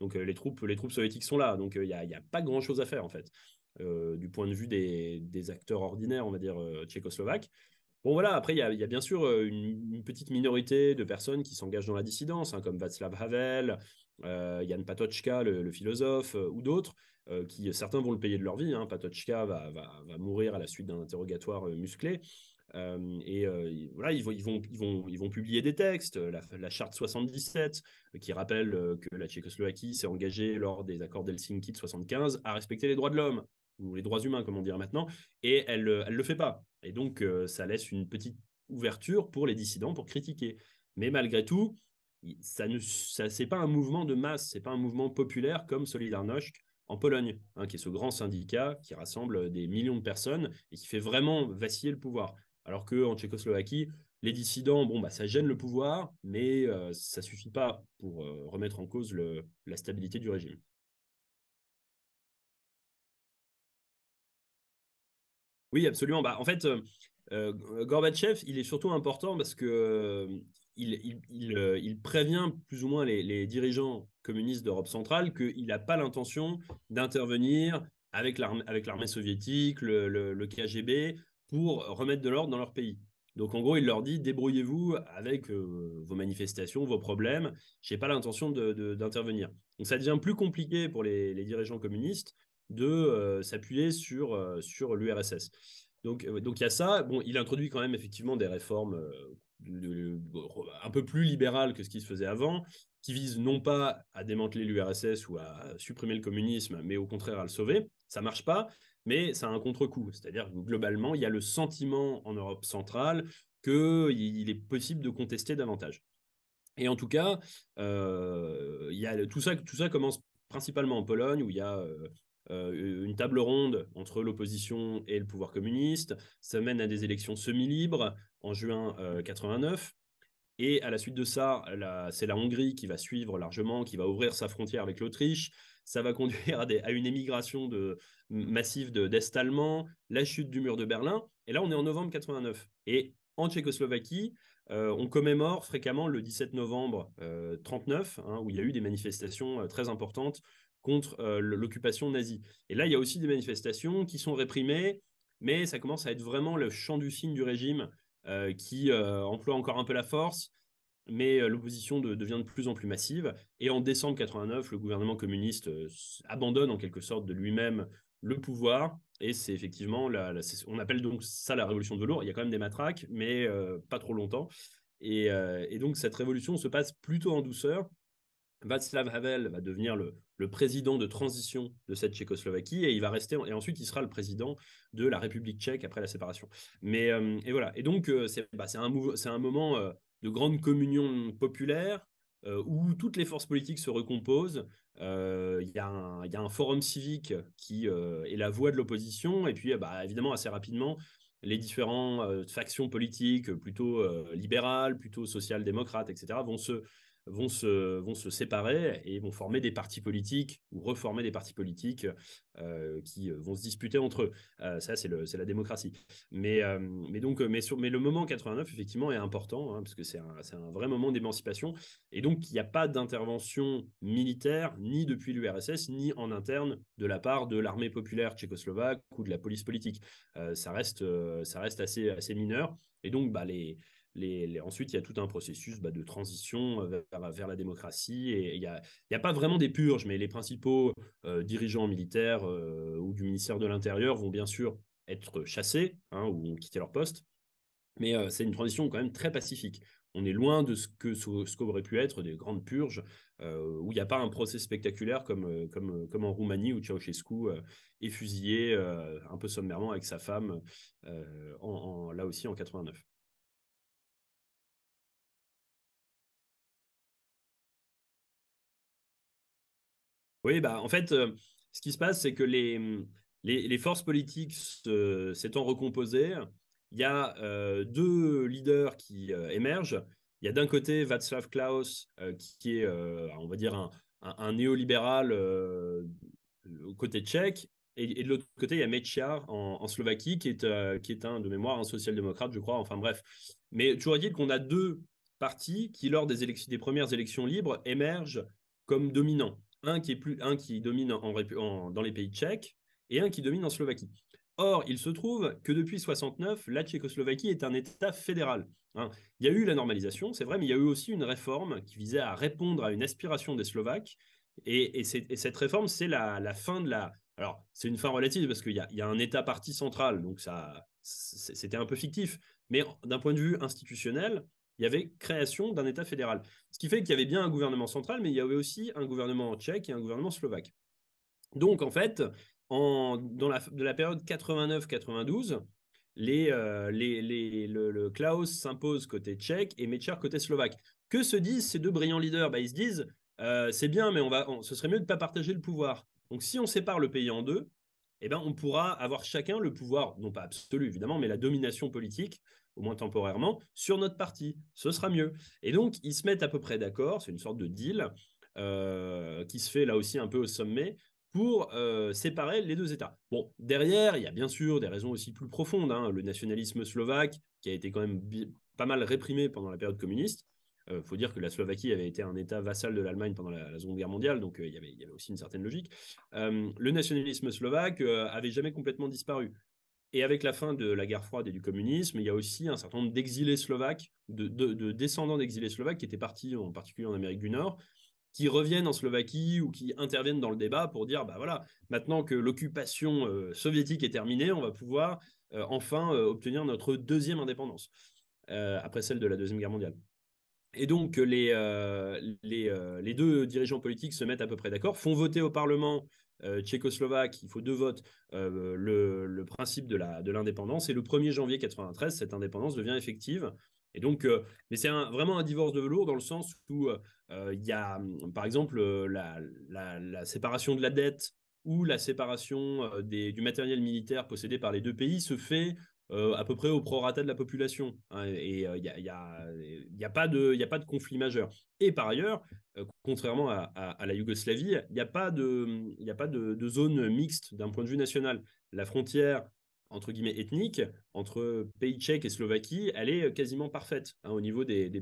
Donc les troupes, les troupes soviétiques sont là. Donc il n'y a, pas grand chose à faire en fait du point de vue des, acteurs ordinaires, on va dire tchécoslovaques. Bon voilà, après, il y, a, bien sûr une, petite minorité de personnes qui s'engagent dans la dissidence, hein, comme Václav Havel, euh, Yann Patochka, le, philosophe, euh, ou d'autres, euh, qui certains vont le payer de leur vie. Hein. Patochka va, mourir à la suite d'un interrogatoire musclé. et voilà, ils vont, publier des textes, la, la charte 77, qui rappelle que la Tchécoslovaquie s'est engagée lors des accords d'Helsinki de 75 à respecter les droits de l'homme, ou les droits humains, comme on dirait maintenant, et elle ne le fait pas. Et donc, ça laisse une petite ouverture pour les dissidents pour critiquer. Mais malgré tout, ça ne c'est pas un mouvement de masse, c'est pas un mouvement populaire comme Solidarność en Pologne, hein, qui est ce grand syndicat qui rassemble euh, des millions de personnes et qui fait vraiment vaciller le pouvoir. Alors qu'en Tchécoslovaquie, les dissidents, bon, bah, ça gêne le pouvoir, mais euh, ça ne suffit pas pour euh, remettre en cause la stabilité du régime. Oui, absolument. Bah, en fait, Gorbatchev, il est surtout important parce que euh, il, prévient plus ou moins les, dirigeants communistes d'Europe centrale qu'il n'a pas l'intention d'intervenir avec l'armée soviétique, le, KGB, pour remettre de l'ordre dans leur pays. Donc en gros, il leur dit débrouillez-vous avec euh, vos manifestations, vos problèmes, je n'ai pas l'intention d'intervenir. Donc ça devient plus compliqué pour les, dirigeants communistes de euh, s'appuyer sur, sur l'URSS. Donc, donc il y a ça. Bon, il introduit quand même effectivement des réformes un peu plus libéral que ce qui se faisait avant, qui vise non pas à démanteler l'URSS ou à supprimer le communisme, mais au contraire à le sauver. Ça marche pas, mais ça a un contre-coup. C'est-à-dire que globalement, il y a le sentiment en Europe centrale qu'il est possible de contester davantage. Et en tout cas, euh, il y a, tout, ça, tout ça commence principalement en Pologne, où il y a euh, euh, une table ronde entre l'opposition et le pouvoir communiste. Ça mène à des élections semi-libres en juin 89. Euh, et à la suite de ça, c'est la Hongrie qui va suivre largement, qui va ouvrir sa frontière avec l'Autriche. Ça va conduire à, une émigration de, massive d'Est de, la chute du mur de Berlin. Et là, on est en novembre 89. Et en Tchécoslovaquie, euh, on commémore fréquemment le 17 novembre 39, hein, où il y a eu des manifestations très importantes contre euh, l'occupation nazie. Et là, il y a aussi des manifestations qui sont réprimées, mais ça commence à être vraiment le champ du signe du régime euh, qui euh, emploie encore un peu la force, mais l'opposition de, devient de plus en plus massive. Et en décembre 89, le gouvernement communiste abandonne en quelque sorte de lui-même le pouvoir. Et c'est effectivement, on appelle donc ça la révolution de velours. Il y a quand même des matraques, mais pas trop longtemps. et, donc cette révolution se passe plutôt en douceur. Václav Havel va devenir le, président de transition de cette Tchécoslovaquie et il va rester et ensuite il sera le président de la République tchèque après la séparation. Mais euh, et voilà et donc euh, c'est bah, un un moment euh, de grande communion populaire où toutes les forces politiques se recomposent. Il y, a un forum civique qui est la voix de l'opposition et puis bah, évidemment assez rapidement les différentes factions politiques plutôt libérales, plutôt social-démocrates, etc., vont se, vont se, vont se séparer et vont former des partis politiques ou reformer des partis politiques euh, qui euh, vont se disputer entre eux. Euh, ça, c'est la démocratie. Mais, mais, donc, mais, le moment 89, effectivement, est important, hein, parce que c'est un, vrai moment d'émancipation. Et donc, il n'y a pas d'intervention militaire, ni depuis l'URSS, ni en interne, de la part de l'armée populaire tchécoslovaque ou de la police politique. ça, reste, ça reste assez, assez mineur. Et donc, bah, les ensuite, il y a tout un processus bah, de transition euh, vers, la démocratie. Et il n'y a, pas vraiment des purges, mais les principaux euh, dirigeants militaires euh, ou du ministère de l'Intérieur vont bien sûr être chassés hein, ou quitter leur poste. Mais c'est une transition quand même très pacifique. On est loin de ce que ce qu'aurait pu être des grandes purges où il n'y a pas un procès spectaculaire comme, comme, comme en Roumanie où Ceausescu est fusillé un peu sommairement avec sa femme en, là aussi en 89. Oui, bah, en fait, euh, ce qui se passe, c'est que les, hum, les, forces politiques s'étant recomposées, il y a euh, deux leaders qui euh, émergent. Il y a d'un côté Václav Klaus, qui est, on va dire, un, néolibéral au côté tchèque. Et, de l'autre côté, il y a Mečiar en, Slovaquie, qui est, qui un, de mémoire, un social-démocrate, je crois. Enfin bref. Mais toujours dire qu'on a deux partis qui, lors des, des premières élections libres, émergent comme dominants un qui, est plus, un qui domine dans les pays tchèques et un qui domine en Slovaquie. Or, il se trouve que depuis 69, la Tchécoslovaquie est un État fédéral. Hein. il y a eu la normalisation, c'est vrai, mais il y a eu aussi une réforme qui visait à répondre à une aspiration des Slovaques. Et, cette réforme, c'est la, fin de la... Alors, c'est une fin relative parce qu'il y, y a, un État parti central, donc ça, c'était un peu fictif. Mais d'un point de vue institutionnel, il y avait création d'un État fédéral. Ce qui fait qu'il y avait bien un gouvernement central, mais il y avait aussi un gouvernement tchèque et un gouvernement slovaque. Donc, en fait, dans la, de la période 89-92, euh, le, Klaus s'impose côté tchèque et Mečiar côté slovaque. Que se disent ces deux brillants leaders bah, Ils se disent euh, c'est bien, mais on va, ce serait mieux de ne pas partager le pouvoir. Donc, si on sépare le pays en deux, eh ben, on pourra avoir chacun le pouvoir, non pas absolu évidemment, mais la domination politique au moins temporairement, sur notre parti. Ce sera mieux. Et donc, ils se mettent à peu près d'accord. C'est une sorte de deal euh, qui se fait là aussi un peu au sommet pour euh, séparer les deux États. Bon, derrière, il y a bien sûr des raisons aussi plus profondes. Hein. Le nationalisme slovaque, qui a été quand même pas mal réprimé pendant la période communiste. Il euh, faut dire que la Slovaquie avait été un État vassal de l'Allemagne pendant la, Seconde Guerre mondiale, donc il y avait aussi une certaine logique. le nationalisme slovaque avait jamais complètement disparu. Et avec la fin de la guerre froide et du communisme, il y a aussi un certain nombre d'exilés slovaques, de, descendants d'exilés slovaques qui étaient partis en particulier en Amérique du Nord, qui reviennent en Slovaquie ou qui interviennent dans le débat pour dire bah voilà, maintenant que l'occupation euh, soviétique est terminée, on va pouvoir euh, enfin euh, obtenir notre deuxième indépendance après celle de la deuxième guerre mondiale. Et donc les les, les, deux dirigeants politiques se mettent à peu près d'accord, font voter au Parlement euh, tchécoslovaque, il faut deux votes, euh, le, principe de, la, de l'indépendance. Et le 1er janvier 1993, cette indépendance devient effective. Et donc, euh, mais c'est vraiment un divorce de velours dans le sens où il y a, par exemple, la, la, la, séparation de la dette ou la séparation des, du matériel militaire possédé par les deux pays se fait euh, à peu près au prorata de la population. Hein, et euh, il n'y a, pas de, conflit majeur. Et par ailleurs, euh, contrairement à, la Yougoslavie, il n'y a pas, de, y a pas de, zone mixte d'un point de vue national. La frontière entre guillemets ethnique entre pays tchèque et Slovaquie, elle est quasiment parfaite hein, au niveau des, des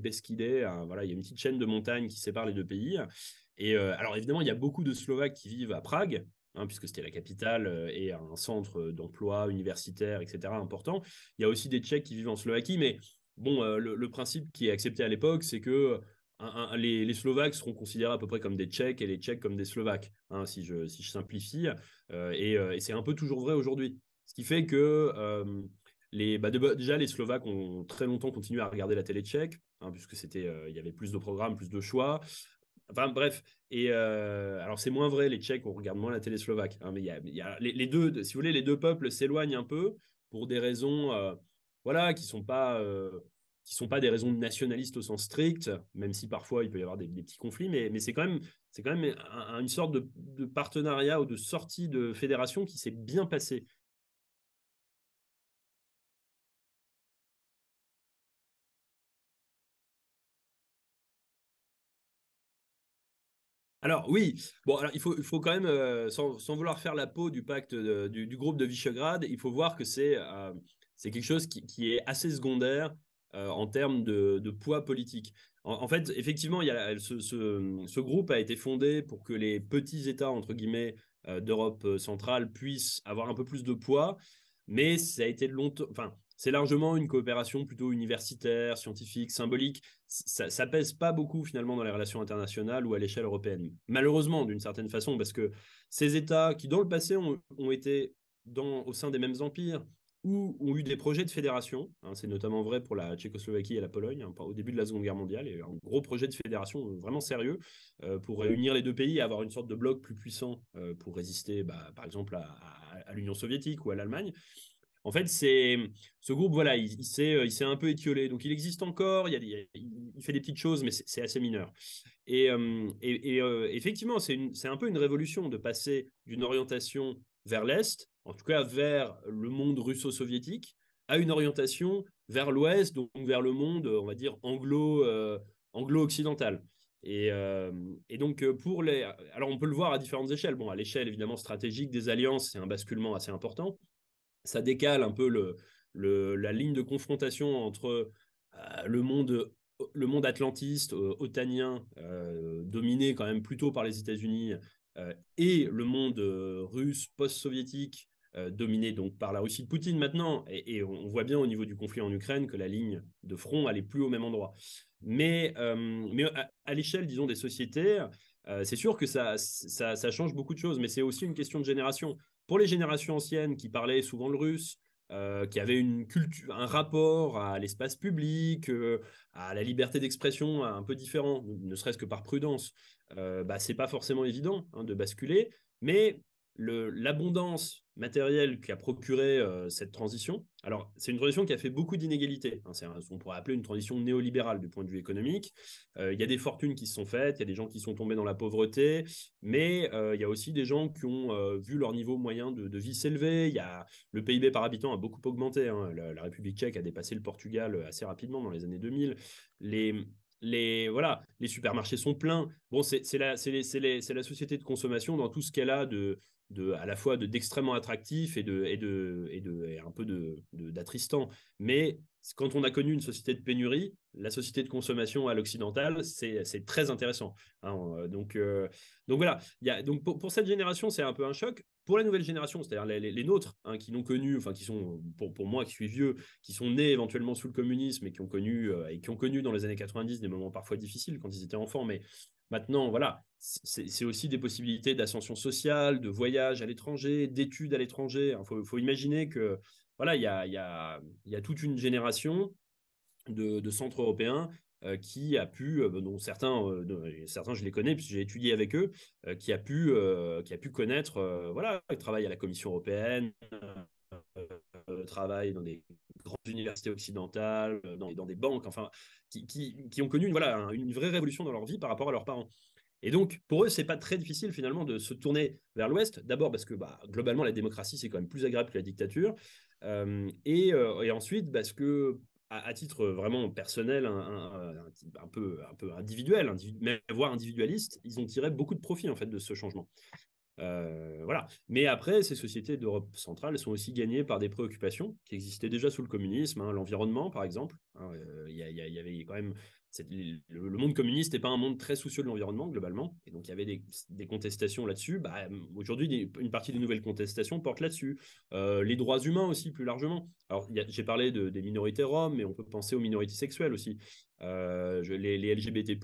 hein, il y a une petite chaîne de montagnes qui sépare les deux pays. Et alors évidemment, il y a beaucoup de Slovaques qui vivent à Prague, Hein, puisque c'était la capitale euh, et un centre euh, d'emploi universitaire, etc., important. Il y a aussi des Tchèques qui vivent en Slovaquie, mais bon, euh, le, principe qui est accepté à l'époque, c'est que les, les, Slovaques seront considérés à peu près comme des Tchèques et les Tchèques comme des Slovaques, hein, si, je, si, je, simplifie. et, c'est un peu toujours vrai aujourd'hui. Ce qui fait que les, bah, déjà, les Slovaques ont très longtemps continué à regarder la télé tchèque, hein, puisque c'était, il y avait plus de programmes, plus de choix. Enfin bref, et euh, alors c'est moins vrai, les Tchèques, on regarde moins la télé slovaque, hein, mais les, deux, si vous voulez, les deux peuples s'éloignent un peu pour des raisons euh, voilà, qui ne sont, pas, euh, sont pas des raisons nationalistes au sens strict, même si parfois il peut y avoir des, petits conflits, mais, c'est quand même, c'est quand même une sorte de, de, partenariat ou de sortie de fédération qui s'est bien passée. Alors oui, bon, alors il faut, il faut quand même, euh, sans, vouloir faire la peau du pacte du, groupe de Visegrad, il faut voir que c'est euh, quelque chose qui, est assez secondaire euh, en termes de, poids politique. En, fait, effectivement, il ce, groupe a été fondé pour que les petits États, entre guillemets, d'Europe centrale puissent avoir un peu plus de poids, mais ça a été longtemps, enfin, c'est largement une coopération plutôt universitaire, scientifique, symbolique. Ça, ça, pèse pas beaucoup finalement dans les relations internationales ou à l'échelle européenne. Malheureusement, d'une certaine façon, parce que ces États qui, dans le passé, ont, été au sein des mêmes empires ou ont eu des projets de fédération, hein, c'est notamment vrai pour la Tchécoslovaquie et la Pologne, hein, au début de la Seconde Guerre mondiale, il y a eu un gros projet de fédération euh, vraiment sérieux euh, pour réunir les deux pays et avoir une sorte de bloc plus puissant euh, pour résister, bah, par exemple, à l'Union soviétique ou à l'Allemagne. En fait, c'est ce groupe, voilà, euh, il, s'est un peu étiolé. Donc, il existe encore, il, fait des petites choses, mais c'est assez mineur. Et, euh, euh, effectivement, c'est un peu une révolution de passer d'une orientation vers l'Est, en tout cas vers le monde russo-soviétique, à une orientation vers l'Ouest, donc vers le monde, on va dire, anglo, anglo occidental et, et, donc, pour les. Alors, on peut le voir à différentes échelles. Bon, à l'échelle, évidemment, stratégique des alliances, c'est un basculement assez important ça décale un peu la ligne de confrontation entre euh, le monde atlantiste euh, otanien euh, dominé quand même plutôt par les États-Unis et le monde russe post-soviétique dominé donc par la Russie de Poutine maintenant et, on voit bien au niveau du conflit en Ukraine que la ligne de front n'est plus au même endroit mais, à, l'échelle disons des sociétés c'est sûr que ça, ça change beaucoup de choses mais c'est aussi une question de génération pour les générations anciennes qui parlaient souvent le russe, euh, qui avaient une culture, un rapport à l'espace public, euh, à la liberté d'expression un peu différent, ne serait-ce que par prudence, euh, bah, c'est pas forcément évident hein, de basculer. Mais l'abondance matérielle qu'a procuré euh, cette transition. Alors, c'est une transition qui a fait beaucoup d'inégalités. Hein. ce on pourrait appeler une transition néolibérale du point de vue économique. Euh, il y a des fortunes qui se sont faites, il y a des gens qui sont tombés dans la pauvreté, mais euh, il y a aussi des gens qui ont vu leur niveau moyen de, vie s'élever. Le PIB par habitant a beaucoup augmenté. Hein. la, République tchèque a dépassé le Portugal assez rapidement dans les années 2000. Les, les voilà, les supermarchés sont pleins. Bon, c'est la, société de consommation dans tout ce qu'elle a de, à la fois de, d'extrêmement attractif et, de, et, de, et, de, un peu de, d'attristant. Mais quand on a connu une société de pénurie, la société de consommation à l'occidental, c'est, très intéressant. Hein, euh, donc, euh, donc voilà, y donc pour, cette génération, c'est un peu un choc. Pour la nouvelle génération, c'est-à-dire les, nôtres, hein, qui n'ont connu, enfin qui sont, pour, moi qui suis vieux, qui sont nés éventuellement sous le communisme et qui ont connu, euh, et qui ont connu dans les années 90 des moments parfois difficiles quand ils étaient enfants, mais Maintenant, voilà, c'est aussi des possibilités d'ascension sociale, de voyage à l'étranger, d'études à l'étranger. Il hein, faut, imaginer que voilà, il y a, toute une génération de, centres européens euh, qui a pu, euh, bah, dont certains, euh, certains je les connais puisque j'ai étudié avec eux, qui a pu, qui a pu connaître, voilà, travail à la Commission européenne euh, travaillent dans des grandes universités occidentales, euh, dans, dans des banques, enfin, qui, ont connu une, voilà, une vraie révolution dans leur vie par rapport à leurs parents. Et donc, pour eux, c'est pas très difficile finalement de se tourner vers l'Ouest. D'abord parce que bah, globalement, la démocratie, c'est quand même plus agréable que la dictature. Euh, et, ensuite, parce que à, titre vraiment personnel, un, un, peu, un peu individuel, voire individualiste, ils ont tiré beaucoup de profit en fait de ce changement. Euh, voilà. Mais après, ces sociétés d'Europe centrale sont aussi gagnées par des préoccupations qui existaient déjà sous le communisme, hein. l'environnement par exemple. Hein, euh, il y, avait quand même le, monde communiste n'est pas un monde très soucieux de l'environnement globalement, et donc il y avait des, contestations là-dessus. Bah, aujourd'hui, une partie des nouvelles contestations porte là-dessus. Euh, les droits humains aussi plus largement. Alors j'ai parlé des minorités roms, mais on peut penser aux minorités sexuelles aussi. les, les LGBT+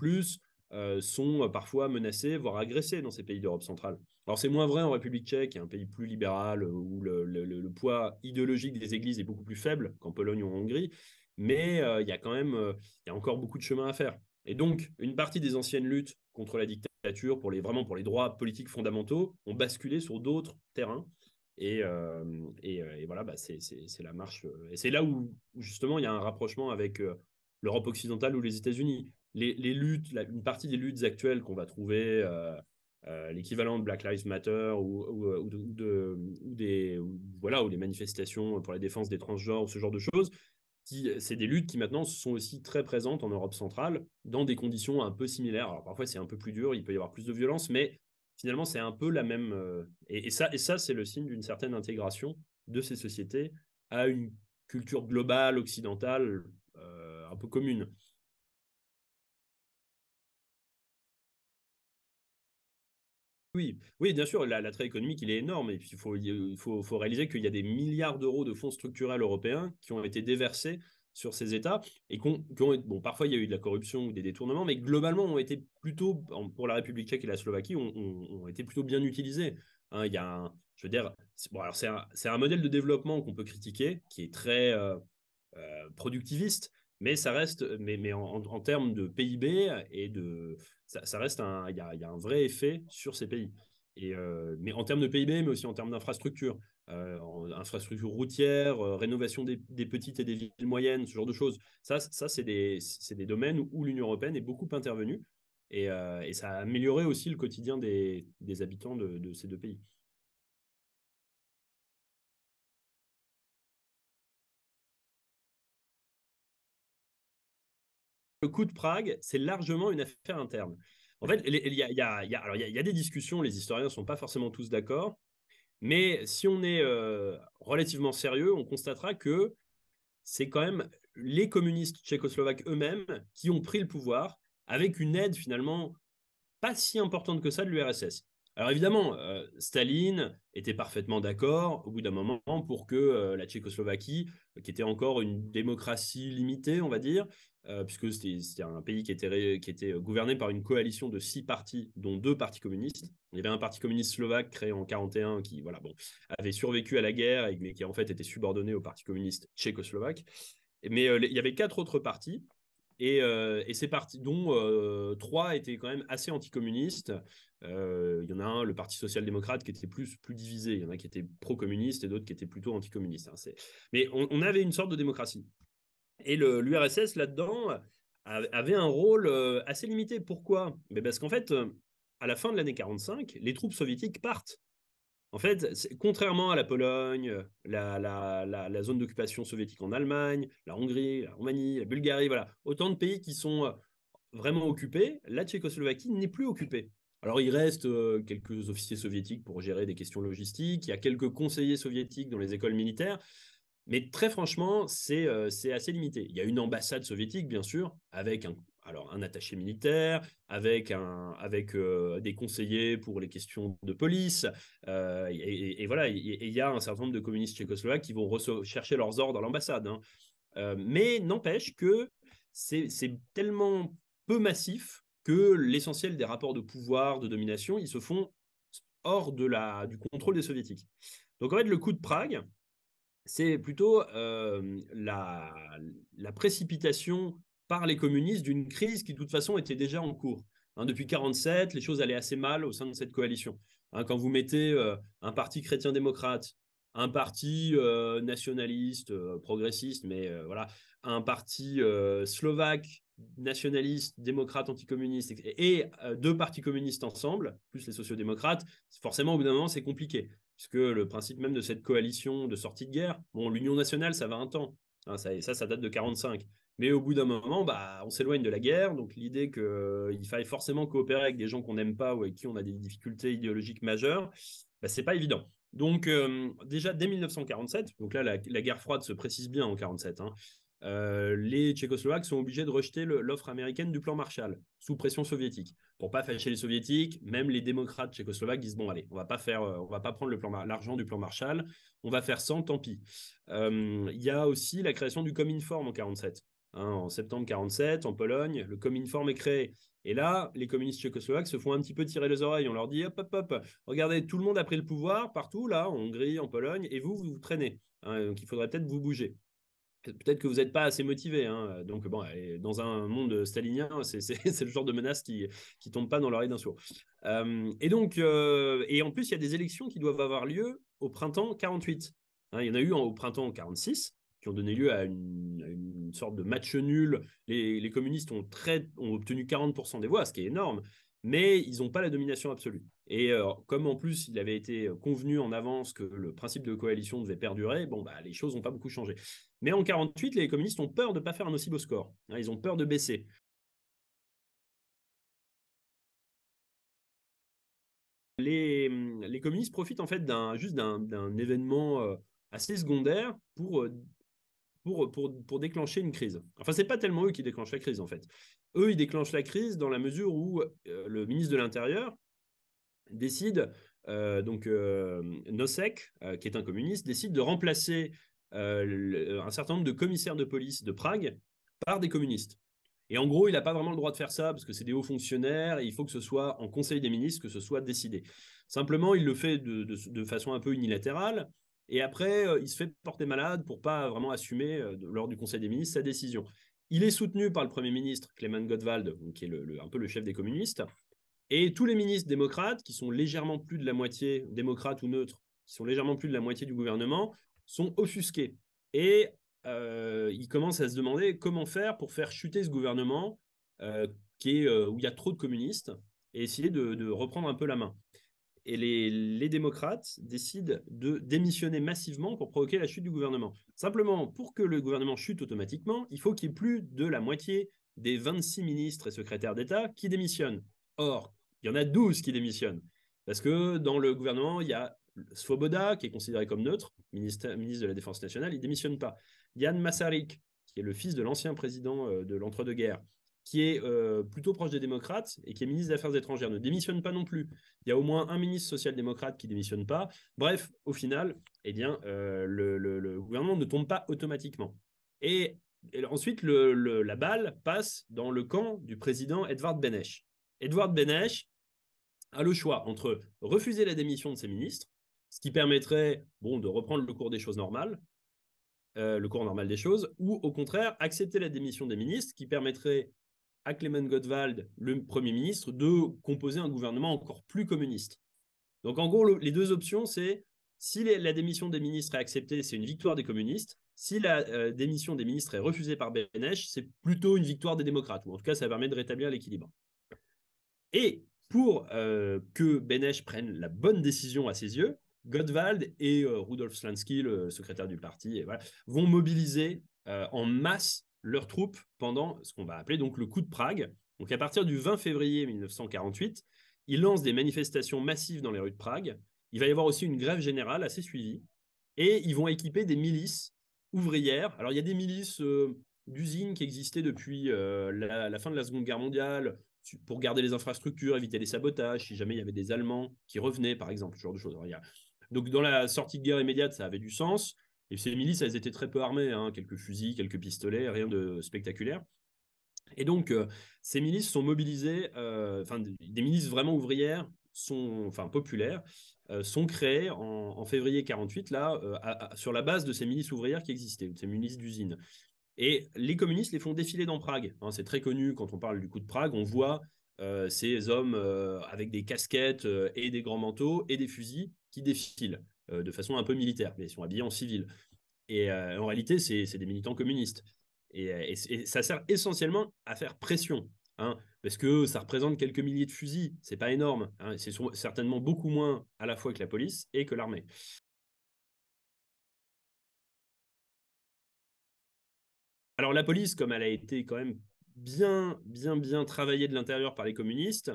euh, sont euh, parfois menacés, voire agressés dans ces pays d'Europe centrale. Alors c'est moins vrai en République tchèque, un pays plus libéral, euh, où le, poids idéologique des églises est beaucoup plus faible qu'en Pologne ou en Hongrie, mais il y a quand même il y a encore beaucoup de chemin à faire. Et donc, une partie des anciennes luttes contre la dictature, pour les, vraiment pour les droits politiques fondamentaux, ont basculé sur d'autres terrains. Et, et, voilà, bah, c'est la marche. Et c'est là où, justement, il y a un rapprochement avec l'Europe occidentale ou les États-Unis les, luttes, une partie des luttes actuelles qu'on va trouver, euh, euh, l'équivalent de Black Lives Matter ou, euh, des, voilà, ou les manifestations pour la défense des transgenres ou ce genre de choses, c'est des luttes qui maintenant sont aussi très présentes en Europe centrale dans des conditions un peu similaires. parfois c'est un peu plus dur, il peut y avoir plus de violence, mais finalement c'est un peu la même. et, ça, et ça c'est le signe d'une certaine intégration de ces sociétés à une culture globale occidentale un peu commune. Oui, oui, bien sûr, l'attrait économique, il est énorme. Et puis, il faut, réaliser qu'il y a des milliards d'euros de fonds structurels européens qui ont été déversés sur ces États et bon, parfois il y a eu de la corruption ou des détournements, mais globalement ont été plutôt, pour la République tchèque et la Slovaquie, ont, ont, été plutôt bien utilisés. Hein. il y a je veux dire, c'est, alors c'est, un, modèle de développement qu'on peut critiquer, qui est très euh, euh, productiviste, mais ça reste, mais, mais en, termes de PIB et de, ça, reste un, il y a, y a, un vrai effet sur ces pays. Et euh, mais en termes de PIB, mais aussi en termes d'infrastructures, euh, infrastructures routières, euh, rénovation des, petites et des villes moyennes, ce genre de choses. Ça, ça c'est des, des, domaines où, l'Union européenne est beaucoup intervenue et, euh, et, ça a amélioré aussi le quotidien des, des habitants de ces deux pays. le coup de Prague, c'est largement une affaire interne. En fait, il y, y, a, des discussions, les historiens ne sont pas forcément tous d'accord, mais si on est euh, relativement sérieux, on constatera que c'est quand même les communistes tchécoslovaques eux-mêmes qui ont pris le pouvoir avec une aide finalement pas si importante que ça de l'URSS. Alors évidemment, euh, Staline était parfaitement d'accord au bout d'un moment pour que euh, la Tchécoslovaquie, euh, qui était encore une démocratie limitée, on va dire, puisque c'était un pays qui était, qui était gouverné par une coalition de six partis, dont deux partis communistes. Il y avait un parti communiste slovaque créé en 1941 qui voilà, bon, avait survécu à la guerre, mais qui en fait était subordonné au parti communiste tchécoslovaque. Mais il y avait quatre autres partis et, euh, ces partis, dont euh, trois étaient quand même assez anticommunistes. Euh, il y en a un, le Parti social-démocrate, qui était plus, plus divisé. Il y en a qui étaient pro-communistes et d'autres qui étaient plutôt anticommunistes. Hein. Mais on, on, avait une sorte de démocratie. Et l'URSS, là-dedans, avait un rôle assez limité. Pourquoi Mais ben Parce qu'en fait, à la fin de l'année 45, les troupes soviétiques partent en fait, contrairement à la Pologne, la, zone d'occupation soviétique en Allemagne, la Hongrie, la Roumanie, la Bulgarie, voilà, autant de pays qui sont euh, vraiment occupés, la Tchécoslovaquie n'est plus occupée. Alors il reste euh, quelques officiers soviétiques pour gérer des questions logistiques, il y a quelques conseillers soviétiques dans les écoles militaires, mais très franchement, c'est euh, assez limité. Il y a une ambassade soviétique, bien sûr, avec un alors un attaché militaire, avec, un, avec euh, des conseillers pour les questions de police. Euh, et, voilà, il y a un certain nombre de communistes tchécoslovaques qui vont chercher leurs ordres à l'ambassade. Hein. Euh, mais n'empêche que c'est tellement peu massif que l'essentiel des rapports de pouvoir, de domination, ils se font hors de la, du contrôle des soviétiques. Donc en fait, le coup de Prague, c'est plutôt la, la précipitation par les communistes d'une crise qui, de toute façon, était déjà en cours. Hein, depuis 1947, les choses allaient assez mal au sein de cette coalition. Hein, quand vous mettez euh, un parti chrétien-démocrate, un parti euh, nationaliste, euh, progressiste, mais voilà, un parti slovaque, nationaliste, démocrate, anticommuniste, et, deux partis communistes ensemble, plus les sociodémocrates, forcément, au bout d'un moment, c'est compliqué. Puisque le principe même de cette coalition de sortie de guerre, bon, l'Union nationale, ça va un temps. Hein, ça, ça, ça date de 1945. Mais au bout d'un moment, bah, on s'éloigne de la guerre. Donc l'idée qu'il faille forcément coopérer avec des gens qu'on n'aime pas ou avec qui on a des difficultés idéologiques majeures, bah, c'est pas évident. Donc euh, déjà dès 1947, donc là la, guerre froide se précise bien en 1947, hein, euh, les Tchécoslovaques sont obligés de rejeter l'offre américaine du plan Marshall sous pression soviétique. Pour pas fâcher les soviétiques, même les démocrates tchécoslovaques disent bon allez, on va pas faire, euh, on va pas prendre l'argent du plan Marshall, on va faire sans, tant pis. Il y a aussi la création du Cominform en 1947 Hein, en septembre 47 en Pologne. Le Cominform est créé. Et là, les communistes tchécoslovaques se font un petit peu tirer les oreilles. On leur dit hop, hop, hop, regardez, tout le monde a pris le pouvoir partout, là, en Hongrie, en Pologne, et vous, vous vous traînez. Hein, donc il faudrait peut-être vous bouger. Peut-être que vous n'êtes pas assez motivé. Hein, donc, bon, dans un monde stalinien, c'est le genre de menace qui ne tombe pas dans l'oreille d'un sourd. Euh, et donc, euh, et en plus, il y a des élections qui doivent avoir lieu au printemps 48. il y en a eu au printemps 46, ont donné lieu à une, sorte de match nul. Les, communistes ont, très, ont obtenu 40% des voix, ce qui est énorme, mais ils n'ont pas la domination absolue. Et euh, comme en plus il avait été convenu en avance que le principe de coalition devait perdurer, bon, bah, les choses n'ont pas beaucoup changé. Mais en 1948, les communistes ont peur de ne pas faire un aussi beau score. Hein, ils ont peur de baisser. Les, les communistes profitent en fait d'un, juste d'un événement euh, assez secondaire pour euh, pour, déclencher une crise. Enfin, ce n'est pas tellement eux qui déclenchent la crise, en fait. Eux, ils déclenchent la crise dans la mesure où euh, le ministre de l'Intérieur décide, euh, donc euh, Nosek, qui est un communiste, décide de remplacer un certain nombre de commissaires de police de Prague par des communistes. Et en gros, il n'a pas vraiment le droit de faire ça parce que c'est des hauts fonctionnaires et il faut que ce soit en conseil des ministres que ce soit décidé. Simplement, il le fait de façon un peu unilatérale. Et après, euh, il se fait porter malade pour pas vraiment assumer, euh, lors du Conseil des ministres, sa décision. Il est soutenu par le Premier ministre Clément Gottwald, qui est un peu le chef des communistes, et tous les ministres démocrates, qui sont légèrement plus de la moitié, démocrates ou neutres, qui sont légèrement plus de la moitié du gouvernement, sont offusqués. Et euh, ils commencent à se demander comment faire pour faire chuter ce gouvernement euh, qui est, où il y a trop de communistes et essayer de reprendre un peu la main et les, démocrates décident de démissionner massivement pour provoquer la chute du gouvernement. Simplement, pour que le gouvernement chute automatiquement, il faut qu'il y ait plus de la moitié des 26 ministres et secrétaires d'État qui démissionnent. Or, il y en a 12 qui démissionnent. Parce que dans le gouvernement, il y a Svoboda, qui est considéré comme neutre, ministre, de la Défense nationale, il ne démissionne pas. Yann Masaryk, qui est le fils de l'ancien président euh, de l'entre-deux-guerres, qui est euh, plutôt proche des démocrates et qui est ministre des Affaires étrangères, ne démissionne pas non plus. Il y a au moins un ministre social-démocrate qui démissionne pas. Bref, au final, eh bien, euh, le, gouvernement ne tombe pas automatiquement. Et, ensuite, le, la balle passe dans le camp du président Edvard Beneš. Edvard Beneš a le choix entre refuser la démission de ses ministres, ce qui permettrait bon, de reprendre le cours des choses normales, euh, le cours normal des choses, ou au contraire accepter la démission des ministres, qui permettrait à Clément Gottwald, le Premier ministre, de composer un gouvernement encore plus communiste. Donc en gros, les deux options, c'est si la démission des ministres est acceptée, c'est une victoire des communistes. Si la euh, démission des ministres est refusée par Benesch, c'est plutôt une victoire des démocrates. Ou en tout cas, ça permet de rétablir l'équilibre. Et pour euh, que Benesch prenne la bonne décision à ses yeux, Gottwald et euh, Rudolf Slansky, le secrétaire du parti, vont mobiliser en masse leurs troupes pendant ce qu'on va appeler donc le coup de Prague. Donc à partir du 20 février 1948, ils lancent des manifestations massives dans les rues de Prague. Il va y avoir aussi une grève générale assez suivie. Et ils vont équiper des milices ouvrières. Alors il y a des milices euh, d'usines qui existaient depuis euh, la, la fin de la Seconde Guerre mondiale, pour garder les infrastructures, éviter les sabotages, si jamais il y avait des Allemands qui revenaient, par exemple, ce genre de choses. Donc, dans la sortie de guerre immédiate, ça avait du sens. Et ces milices, elles étaient très peu armées, hein, quelques fusils, quelques pistolets, rien de spectaculaire. Et donc, euh, ces milices sont mobilisées, euh, enfin, des milices vraiment ouvrières, sont, enfin, populaires, euh, sont créées en, février 48, là, sur la base de ces milices ouvrières qui existaient, ces milices d'usines. Et les communistes les font défiler dans Prague. Hein. c'est très connu quand on parle du coup de Prague, on voit ces hommes avec des casquettes et des grands manteaux et des fusils qui défilent. Euh, de façon un peu militaire, mais ils sont habillés en civil. Et euh, en réalité, c'est des militants communistes. Euh, et, ça sert essentiellement à faire pression, hein, parce que ça représente quelques milliers de fusils, c'est pas énorme, hein, c'est certainement beaucoup moins à la fois que la police et que l'armée. Alors la police, comme elle a été quand même bien, bien, bien travaillée de l'intérieur par les communistes,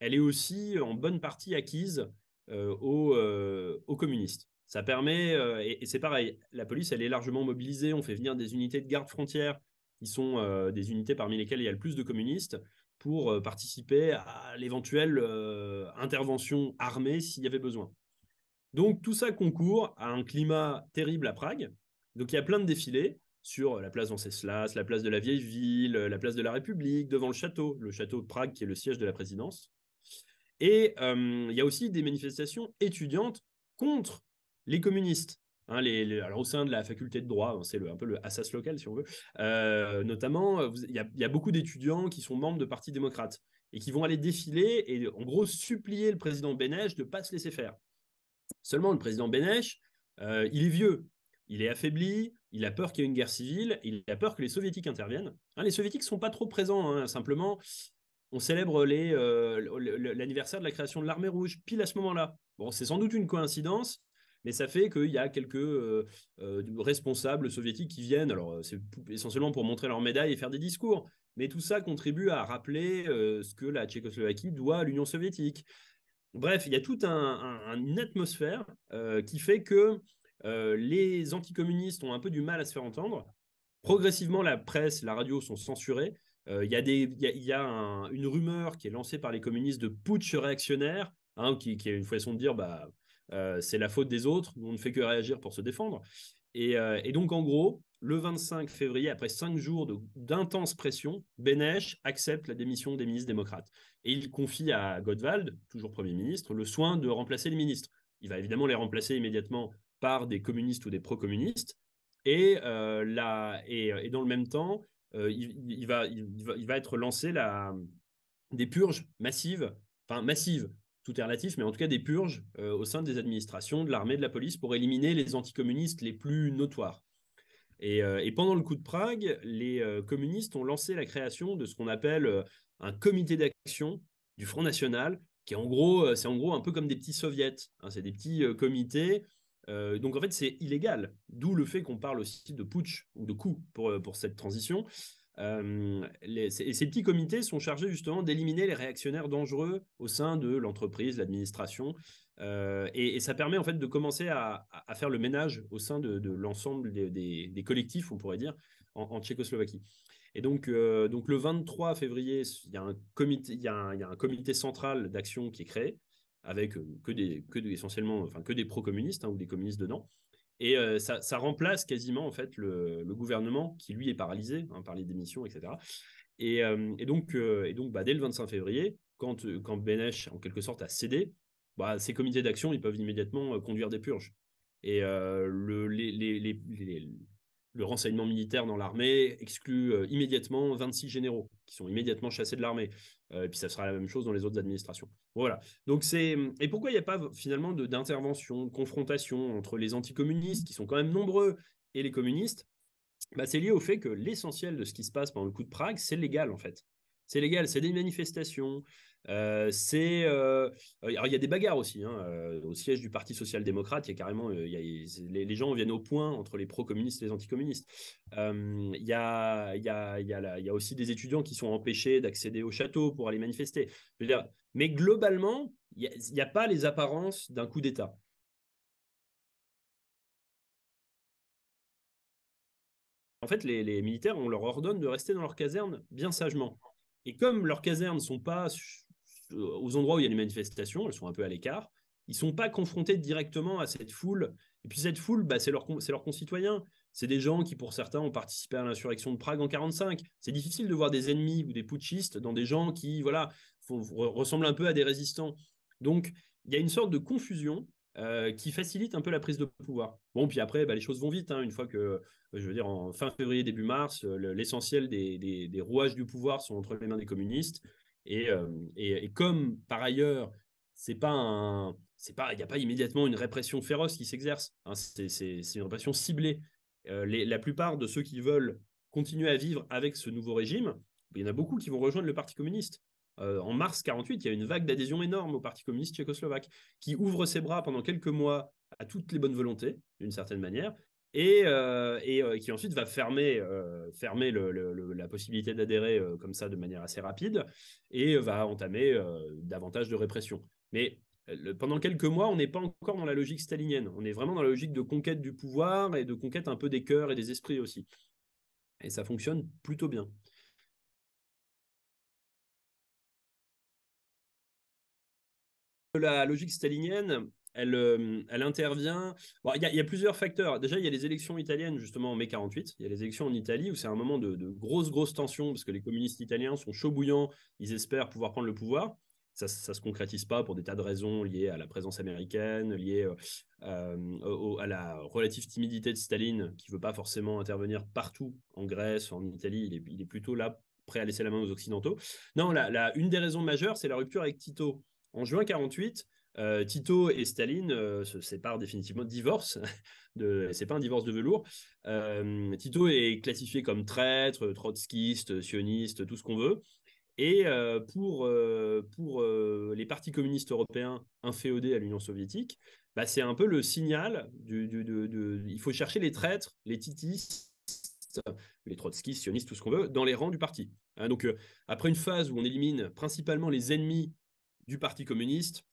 elle est aussi en bonne partie acquise euh, aux, euh, aux, communistes. Ça permet, euh, et, c'est pareil, la police, elle est largement mobilisée, on fait venir des unités de garde frontière, qui sont des unités parmi lesquelles il y a le plus de communistes, pour participer à l'éventuelle intervention armée s'il y avait besoin. Donc tout ça concourt à un climat terrible à Prague. Donc il y a plein de défilés sur la place d'Anceslas, la place de la vieille ville, la place de la République, devant le château, le château de Prague qui est le siège de la présidence. Et il y a aussi des manifestations étudiantes contre les communistes. Hein, les, alors au sein de la faculté de droit, hein, c'est un peu le assas local si on veut, notamment, il y, a beaucoup d'étudiants qui sont membres de partis démocrates et qui vont aller défiler et en gros supplier le président Bénèche de ne pas se laisser faire. Seulement, le président Bénèche, il est vieux, il est affaibli, il a peur qu'il y ait une guerre civile, il a peur que les soviétiques interviennent. Hein, les soviétiques ne sont pas trop présents, simplement, on célèbre euh, l'anniversaire de la création de l'armée rouge, pile à ce moment-là. Bon, c'est sans doute une coïncidence, mais ça fait qu'il y a quelques euh, euh, responsables soviétiques qui viennent. Alors, c'est essentiellement pour montrer leur médailles et faire des discours. Mais tout ça contribue à rappeler ce que la Tchécoslovaquie doit à l'Union soviétique. Bref, il y a toute une atmosphère qui fait que les anticommunistes ont un peu du mal à se faire entendre. Progressivement, la presse, la radio sont censurées. Euh, il y a, une rumeur qui est lancée par les communistes de putsch réactionnaire, hein, qui, est une façon de dire bah, euh, c'est la faute des autres, on ne fait que réagir pour se défendre. Et, euh, donc, en gros, le 25 février, après cinq jours d'intense pression, Benesch accepte la démission des ministres démocrates. Et il confie à Godwald, toujours Premier ministre, le soin de remplacer les ministres. Il va évidemment les remplacer immédiatement par des communistes ou des pro-communistes. et, dans le même temps, euh, il, va, être lancé des purges massives, enfin massives, tout est relatif, mais en tout cas des purges euh, au sein des administrations, de l'armée, de la police, pour éliminer les anticommunistes les plus notoires. Et, euh, pendant le coup de Prague, les communistes ont lancé la création de ce qu'on appelle un comité d'action du Front National, qui est en gros, c'est en gros un peu comme des petits soviets, hein. c'est des petits comités euh, donc en fait, c'est illégal, d'où le fait qu'on parle aussi de putsch ou de coup euh, pour, cette transition. Euh, ces, petits comités sont chargés justement d'éliminer les réactionnaires dangereux au sein de l'entreprise, l'administration, et, ça permet en fait de commencer à, faire le ménage au sein de, l'ensemble des, collectifs, on pourrait dire, en, Tchécoslovaquie. Et donc, donc le 23 février, il y il y a un comité central d'action qui est créé, avec euh, que des, que essentiellement, enfin que des pro-communistes hein, ou des communistes dedans. Et euh, ça, remplace quasiment en fait le, gouvernement qui lui est paralysé hein, par les démissions, etc. Euh, et, donc, et donc bah, dès le 25 février, quand, quand en quelque sorte a cédé, bah, ces comités d'action ils peuvent immédiatement conduire des purges. Et le, le renseignement militaire dans l'armée exclut immédiatement 26 généraux qui sont immédiatement chassés de l'armée. Euh, et puis ça sera la même chose dans les autres administrations. Voilà. Donc c'est et pourquoi il n'y a pas finalement d'intervention, de, d'intervention confrontation entre les anticommunistes qui sont quand même nombreux et les communistes bah, c'est lié au fait que l'essentiel de ce qui se passe pendant le coup de Prague, c'est légal en fait. C'est légal, c'est des manifestations, euh, c'est, euh, euh, alors il y a des bagarres aussi. Hein, au siège du Parti social-démocrate, il y a carrément, les, gens viennent au point entre les pro-communistes et les anticommunistes. il, y a, il, y a, aussi des étudiants qui sont empêchés d'accéder au château pour aller manifester. mais globalement, il n'y a pas les apparences d'un coup d'État. en fait, les, les, militaires, on leur ordonne de rester dans leur caserne bien sagement. Et comme leurs casernes ne sont pas euh, aux endroits où il y a des manifestations, elles sont un peu à l'écart, ils ne sont pas confrontés directement à cette foule. Et puis cette foule, bah, c'est leurs concitoyens. C'est des gens qui, pour certains, ont participé à l'insurrection de Prague en 1945. C'est difficile de voir des ennemis ou des putschistes dans des gens qui voilà, ressemblent un peu à des résistants. Donc, il y a une sorte de confusion euh, qui facilite un peu la prise de pouvoir. Bon, puis après, bah, les choses vont vite. Hein. une fois que, euh, je veux dire, en fin février, début mars, l'essentiel des, rouages du pouvoir sont entre les mains des communistes. Euh, et, et, comme par ailleurs, il n'y a pas immédiatement une répression féroce qui s'exerce. Hein, c'est une répression ciblée. Euh, la plupart de ceux qui veulent continuer à vivre avec ce nouveau régime, il y en a beaucoup qui vont rejoindre le Parti communiste. Euh, en mars 48, il y a une vague d'adhésion énorme au Parti communiste tchécoslovaque qui ouvre ses bras pendant quelques mois à toutes les bonnes volontés, d'une certaine manière, et, euh, euh, qui ensuite va fermer, euh, la possibilité d'adhérer comme ça de manière assez rapide et va entamer davantage de répression. Mais pendant quelques mois, on n'est pas encore dans la logique stalinienne, on est vraiment dans la logique de conquête du pouvoir et de conquête un peu des cœurs et des esprits aussi. Et ça fonctionne plutôt bien. La logique stalinienne, elle, euh, elle intervient. Il y, a plusieurs facteurs. Déjà, il y a les élections italiennes, justement, en mai 48. Il y a les élections en Italie où c'est un moment de, grosse, grosse tension parce que les communistes italiens sont chauds bouillants. Ils espèrent pouvoir prendre le pouvoir. Ça ne se concrétise pas pour des tas de raisons liées à la présence américaine, liées euh, euh, à la relative timidité de Staline, qui ne veut pas forcément intervenir partout en Grèce, en Italie. il est, plutôt là prêt à laisser la main aux Occidentaux. Non, la, une des raisons majeures, c'est la rupture avec Tito. En juin 1948, euh, Tito et Staline euh, se séparent définitivement, divorcent. De... C'est pas un divorce de velours. Euh, Tito est classifié comme traître, trotskiste, sioniste, tout ce qu'on veut. Et pour, pour les partis communistes européens inféodés à l'Union soviétique, bah, c'est un peu le signal de Il faut chercher les traîtres, les titistes les trotskistes, sionistes, tout ce qu'on veut, dans les rangs du parti. Hein, donc, après une phase où on élimine principalement les ennemis du Parti communiste,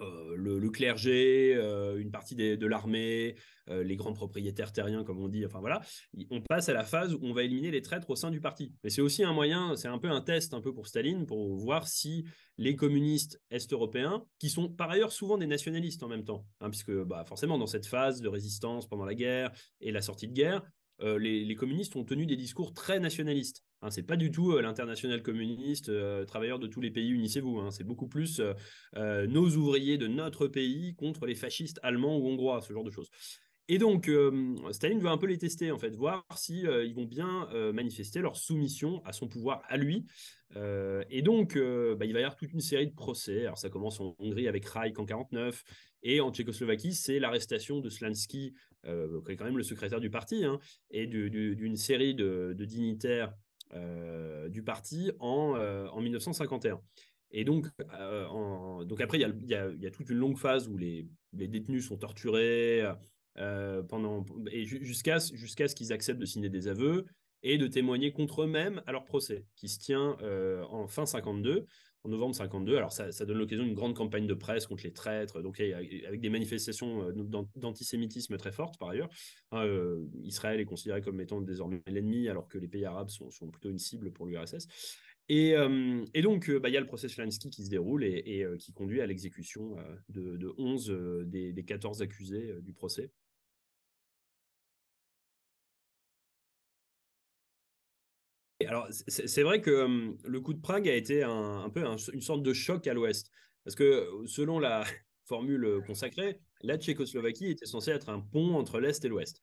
euh, le, clergé, euh, une partie de l'armée, euh, les grands propriétaires terriens, comme on dit. Enfin voilà, on passe à la phase où on va éliminer les traîtres au sein du parti. Mais c'est aussi un moyen, c'est un peu un test, un peu pour Staline, pour voir si les communistes est-européens, qui sont par ailleurs souvent des nationalistes en même temps, hein, puisque bah, forcément dans cette phase de résistance pendant la guerre et la sortie de guerre, euh, les, communistes ont tenu des discours très nationalistes. Hein, c'est pas du tout euh, l'international communiste, euh, travailleur travailleurs de tous les pays, unissez-vous. Hein. c'est beaucoup plus nos ouvriers de notre pays contre les fascistes allemands ou hongrois, ce genre de choses. Et donc, Staline veut un peu les tester, en fait, voir si ils vont bien manifester leur soumission à son pouvoir, à lui. et donc, bah, il va y avoir toute une série de procès. Alors, ça commence en Hongrie avec Reich en 1949, et en Tchécoslovaquie, c'est l'arrestation de Slansky euh, qui est quand même le secrétaire du parti, hein, et d'une série de, dignitaires euh, du parti en, 1951. Euh, et donc, donc après, il y, a, toute une longue phase où les, détenus sont torturés pendant, et jusqu'à ce qu'ils acceptent de signer des aveux et de témoigner contre eux-mêmes à leur procès, qui se tient en fin 52 en novembre 52. Alors, ça, donne l'occasion d'une grande campagne de presse contre les traîtres, donc avec des manifestations euh, d'antisémitisme très fortes par ailleurs. Hein, euh, Israël est considéré comme étant désormais l'ennemi, alors que les pays arabes sont, plutôt une cible pour l'URSS. Euh, et, donc, bah, il y a le procès Chlansky qui se déroule et, qui conduit à l'exécution de, de, 11 des, des, 14 accusés du procès. Alors, c'est vrai que le coup de Prague a été un, peu une sorte de choc à l'Ouest. Parce que selon la formule consacrée, la Tchécoslovaquie était censée être un pont entre l'Est et l'Ouest.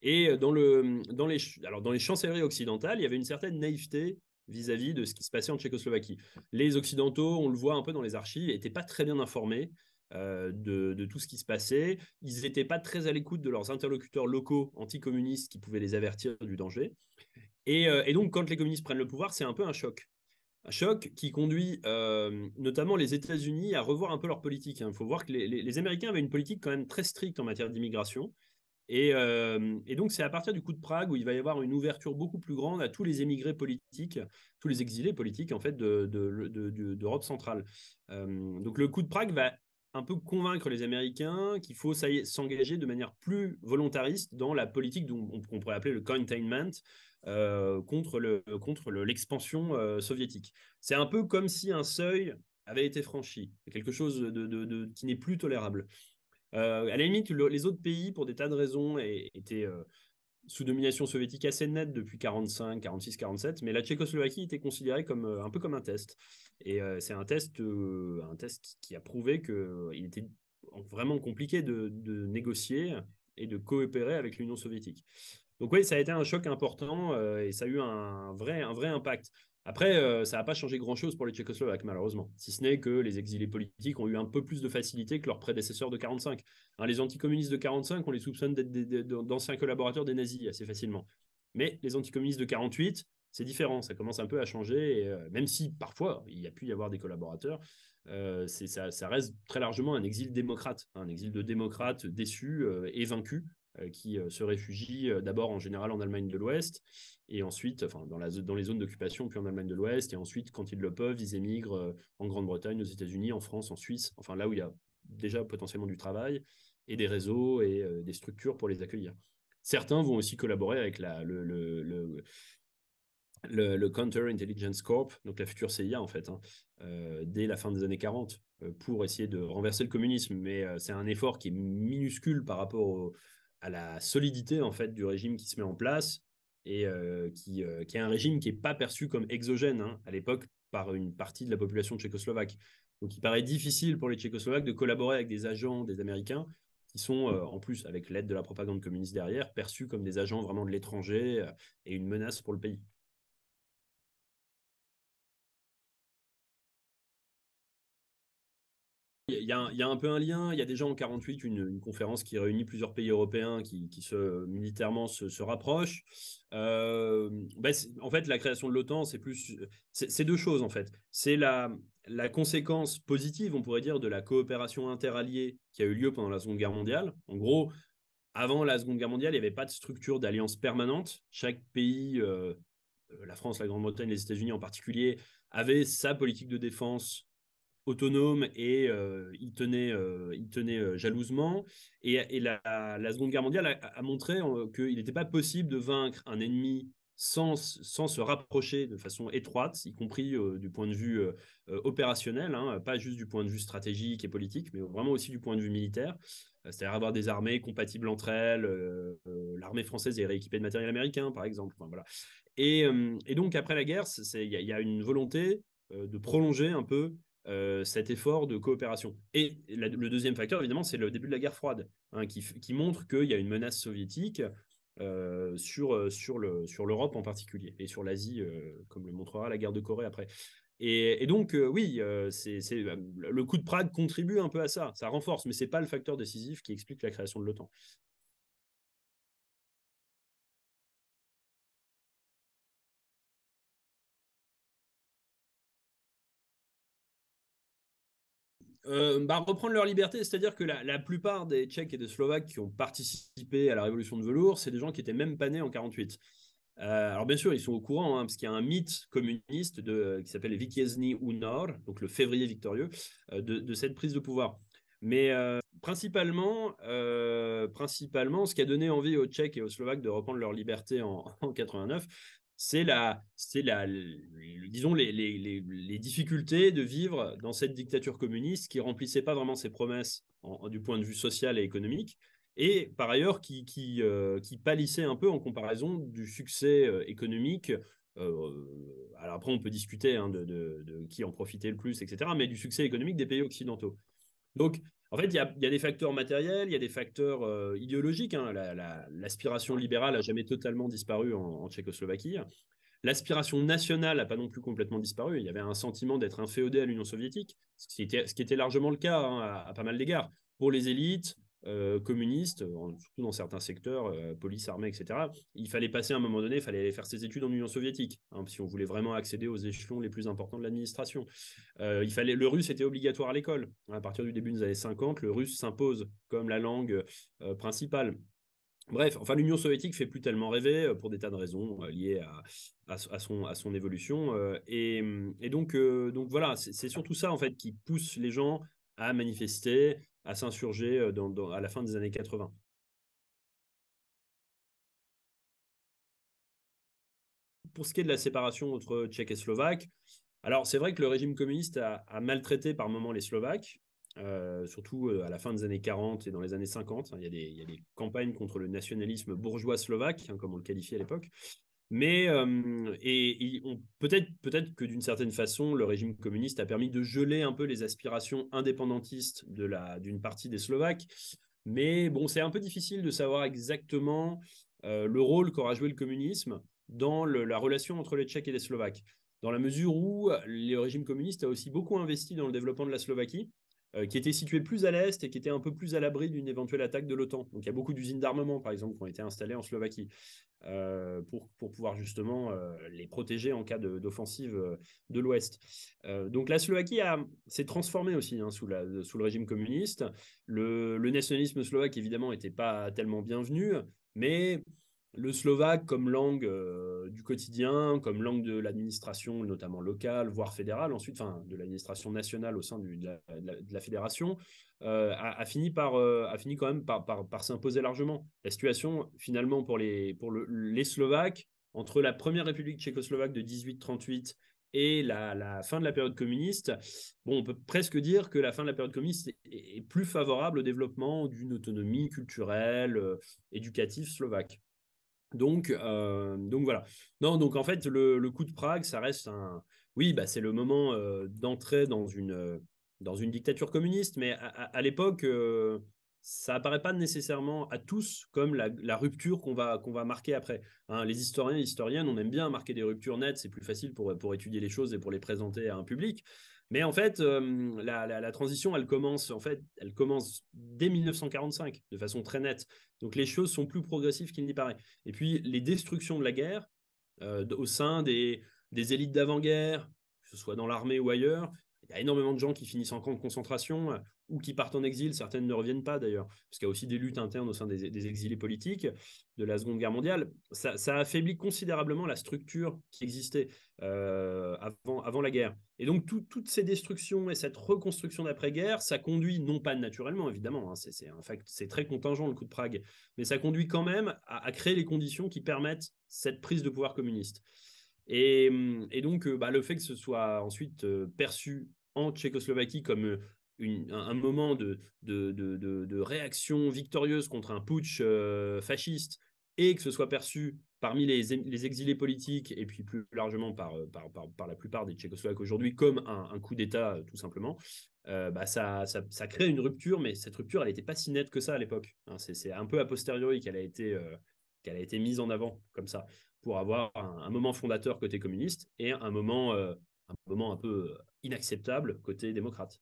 Et dans, le, dans, les, alors dans les chancelleries occidentales, il y avait une certaine naïveté vis-à-vis de ce qui se passait en Tchécoslovaquie. Les Occidentaux, on le voit un peu dans les archives, n'étaient pas très bien informés de, de, tout ce qui se passait. Ils n'étaient pas très à l'écoute de leurs interlocuteurs locaux anticommunistes qui pouvaient les avertir du danger. Euh, et, donc, quand les communistes prennent le pouvoir, c'est un peu un choc. Un choc qui conduit euh, notamment les États-Unis à revoir un peu leur politique. Il hein. faut voir que les, Américains avaient une politique quand même très stricte en matière d'immigration. Euh, et, donc, c'est à partir du coup de Prague où il va y avoir une ouverture beaucoup plus grande à tous les émigrés politiques, tous les exilés politiques, en fait, d'Europe de, centrale. donc, le coup de Prague va un peu convaincre les Américains qu'il faut s'engager de manière plus volontariste dans la politique qu'on pourrait appeler le containment, euh, contre l'expansion le, contre l'expansion euh, soviétique. C'est un peu comme si un seuil avait été franchi, quelque chose de, qui n'est plus tolérable. Euh, à la limite, les autres pays, pour des tas de raisons, étaient sous domination soviétique assez nette depuis 1945, 46, 47, mais la Tchécoslovaquie était considérée comme un peu comme un test. Et c'est un test, un test qui a prouvé qu'il était vraiment compliqué de, de, négocier et de coopérer avec l'Union soviétique. Donc oui, ça a été un choc important euh, et ça a eu un vrai, impact. Après, euh, ça n'a pas changé grand-chose pour les Tchécoslovaques, malheureusement, si ce n'est que les exilés politiques ont eu un peu plus de facilité que leurs prédécesseurs de 1945. Hein, les anticommunistes de 45, on les soupçonne d'être d'anciens collaborateurs des nazis assez facilement. Mais les anticommunistes de 1948, c'est différent, ça commence un peu à changer, et, euh, même si parfois il y a pu y avoir des collaborateurs, ça, reste très largement un exil démocrate, hein, un exil de démocrates déçus et vaincus, euh, qui euh, se réfugient euh, d'abord en général en Allemagne de l'Ouest et ensuite, enfin, dans, dans les zones d'occupation, puis en Allemagne de l'Ouest, et ensuite, quand ils le peuvent, ils émigrent en Grande-Bretagne, aux États-Unis, en France, en Suisse, enfin là où il y a déjà potentiellement du travail et des réseaux et des structures pour les accueillir. Certains vont aussi collaborer avec la, le, le, Counter Intelligence Corp, donc la future CIA en fait, hein, dès la fin des années 40, pour essayer de renverser le communisme. Mais c'est un effort qui est minuscule par rapport au, à la solidité en fait du régime qui se met en place et euh, euh, qui, est un régime qui n'est pas perçu comme exogène hein, à l'époque par une partie de la population tchécoslovaque. Donc il paraît difficile pour les Tchécoslovaques de collaborer avec des agents des Américains qui sont, euh, en plus, avec l'aide de la propagande communiste derrière, perçus comme des agents vraiment de l'étranger et une menace pour le pays. Il y, a, un peu un lien. Il y a déjà en 48 une, conférence qui réunit plusieurs pays européens qui, se, militairement se, rapprochent. Euh, bah, en fait, la création de l'OTAN, c'est plus, c'est deux choses en fait. C'est la, conséquence positive, on pourrait dire, de la coopération interalliée qui a eu lieu pendant la Seconde Guerre mondiale. En gros, avant la Seconde Guerre mondiale, il n'y avait pas de structure d'alliance permanente. Chaque pays, euh, euh, la France, la Grande-Bretagne, les États-Unis en particulier, avait sa politique de défense autonome et euh, il tenait, euh, il tenait euh, jalousement. Et, et la, la, Seconde Guerre mondiale a, montré qu'il n'était pas possible de vaincre un ennemi sans, sans, se rapprocher de façon étroite, y compris du point de vue opérationnel, hein, pas juste du point de vue stratégique et politique, mais vraiment aussi du point de vue militaire. C'est-à-dire avoir des armées compatibles entre elles. L'armée française est rééquipée de matériel américain, par exemple. voilà. et, et, donc, après la guerre, il y, a une volonté de prolonger un peu euh, cet effort de coopération. Et le deuxième facteur, évidemment, c'est le début de la guerre froide, hein, qui, montre qu'il y a une menace soviétique euh, sur, euh, sur, le, sur l'Europe en particulier, et sur l'Asie, comme le montrera la guerre de Corée après. Et, donc, oui, c'est, le coup de Prague contribue un peu à ça, ça renforce, mais ce n'est pas le facteur décisif qui explique la création de l'OTAN. Euh, bah, reprendre leur liberté, c'est-à-dire que la, plupart des Tchèques et des Slovaques qui ont participé à la révolution de velours, c'est des gens qui étaient même pas nés en 48. Euh, alors bien sûr, ils sont au courant, hein, parce qu'il y a un mythe communiste de, qui s'appelle ou Unor, donc le février victorieux, euh, de, cette prise de pouvoir. Mais principalement, principalement, ce qui a donné envie aux Tchèques et aux Slovaques de reprendre leur liberté en, en 89, c'est la, c'est la, disons les, difficultés de vivre dans cette dictature communiste qui remplissait pas vraiment ses promesses du point de vue social et économique, et par ailleurs qui, qui, euh, qui pâlissait un peu en comparaison du succès euh, économique. Euh, alors après, on peut discuter hein, de, de, qui en profitait le plus, etc., mais du succès économique des pays occidentaux. Donc, en fait, il y a, des facteurs matériels, il y a des facteurs euh, idéologiques. Hein. L'aspiration libérale n'a jamais totalement disparu en, Tchécoslovaquie. L'aspiration nationale n'a pas non plus complètement disparu. Il y avait un sentiment d'être inféodé à l'Union soviétique, ce qui, était, largement le cas hein, à, à, pas mal d'égards. Pour les élites, euh, communistes, surtout dans certains secteurs, euh, police, armée, etc. Il fallait passer à un moment donné, il fallait aller faire ses études en Union soviétique, hein, si on voulait vraiment accéder aux échelons les plus importants de l'administration. Euh, il fallait, le russe était obligatoire à l'école. À partir du début des années 50, le russe s'impose comme la langue principale. Bref, enfin, l'Union soviétique fait plus tellement rêver pour des tas de raisons liées à, son, évolution. Et, donc, donc, voilà, c'est surtout ça en fait qui pousse les gens à manifester, à s'insurger euh, à la fin des années 80. Pour ce qui est de la séparation entre Tchèque et Slovaque, alors c'est vrai que le régime communiste a, maltraité par moments les Slovaques, euh, surtout euh, à la fin des années 40 et dans les années 50. il, y a des, campagnes contre le nationalisme bourgeois slovaque, hein, comme on le qualifiait à l'époque. Mais et, peut-être peut-être que d'une certaine façon, le régime communiste a permis de geler un peu les aspirations indépendantistes de la d'une partie des Slovaques. Mais bon, c'est un peu difficile de savoir exactement le rôle qu'aura joué le communisme dans la relation entre les Tchèques et les Slovaques, dans la mesure où le régime communiste a aussi beaucoup investi dans le développement de la Slovaquie, qui était située plus à l'est et qui était un peu plus à l'abri d'une éventuelle attaque de l'OTAN. Donc il y a beaucoup d'usines d'armement, par exemple, qui ont été installées en Slovaquie. Euh, pour, pouvoir justement euh, les protéger en cas d'offensive euh, de, l'Ouest. donc la Slovaquie s'est transformée aussi hein, sous, le régime communiste. Le, le nationalisme slovaque, évidemment, n'était pas tellement bienvenu, mais le slovaque comme langue euh, du quotidien, comme langue de l'administration, notamment locale, voire fédérale, ensuite, enfin, de l'administration nationale au sein de, la, fédération, euh, a, fini par, euh, a fini quand même par, par, s'imposer largement. La situation, finalement, pour les, pour les Slovaques, entre la première République tchécoslovaque de 1838 et la, fin de la période communiste, bon, on peut presque dire que la fin de la période communiste est, plus favorable au développement d'une autonomie culturelle, éducative slovaque. Donc, euh, donc voilà. Non, donc en fait, le, coup de Prague, ça reste un. Oui, bah, c'est le moment euh, d'entrer dans une, euh, dans une dictature communiste, mais à, l'époque, ça apparaît pas nécessairement à tous comme la, rupture qu'on va, marquer après. Hein. les historiens et historiennes, on aime bien marquer des ruptures nettes, c'est plus facile pour étudier les choses et pour les présenter à un public. Mais en fait, euh, la, transition, elle commence, en fait, elle commence dès 1945, de façon très nette. Donc les choses sont plus progressives qu'il n'y paraît. Et puis les destructions de la guerre, euh, au sein des, des élites d'avant-guerre, que ce soit dans l'armée ou ailleurs, il y a énormément de gens qui finissent en camp de concentration. Euh, ou qui partent en exil, certaines ne reviennent pas d'ailleurs, parce qu'il y a aussi des luttes internes au sein des, exilés politiques de la Seconde Guerre mondiale, ça, affaiblit considérablement la structure qui existait euh, avant, avant la guerre. Et donc toutes ces destructions et cette reconstruction d'après-guerre, ça conduit, non pas naturellement évidemment, hein, c'est un fait c'est très contingent le coup de Prague, mais ça conduit quand même à, créer les conditions qui permettent cette prise de pouvoir communiste. Et, donc euh, bah, le fait que ce soit ensuite euh, perçu en Tchécoslovaquie comme un, moment de, de, réaction victorieuse contre un putsch euh, fasciste et que ce soit perçu parmi les, exilés politiques et puis plus largement euh, par, par, la plupart des Tchécoslovaques aujourd'hui comme un, coup d'État euh, tout simplement, bah ça, ça, crée une rupture, mais cette rupture, elle n'était pas si nette que ça à l'époque. Hein. c'est un peu a posteriori qu'elle a, été, qu'elle a été mise en avant comme ça, pour avoir un, moment fondateur côté communiste et un moment, un, moment un peu inacceptable côté démocrate.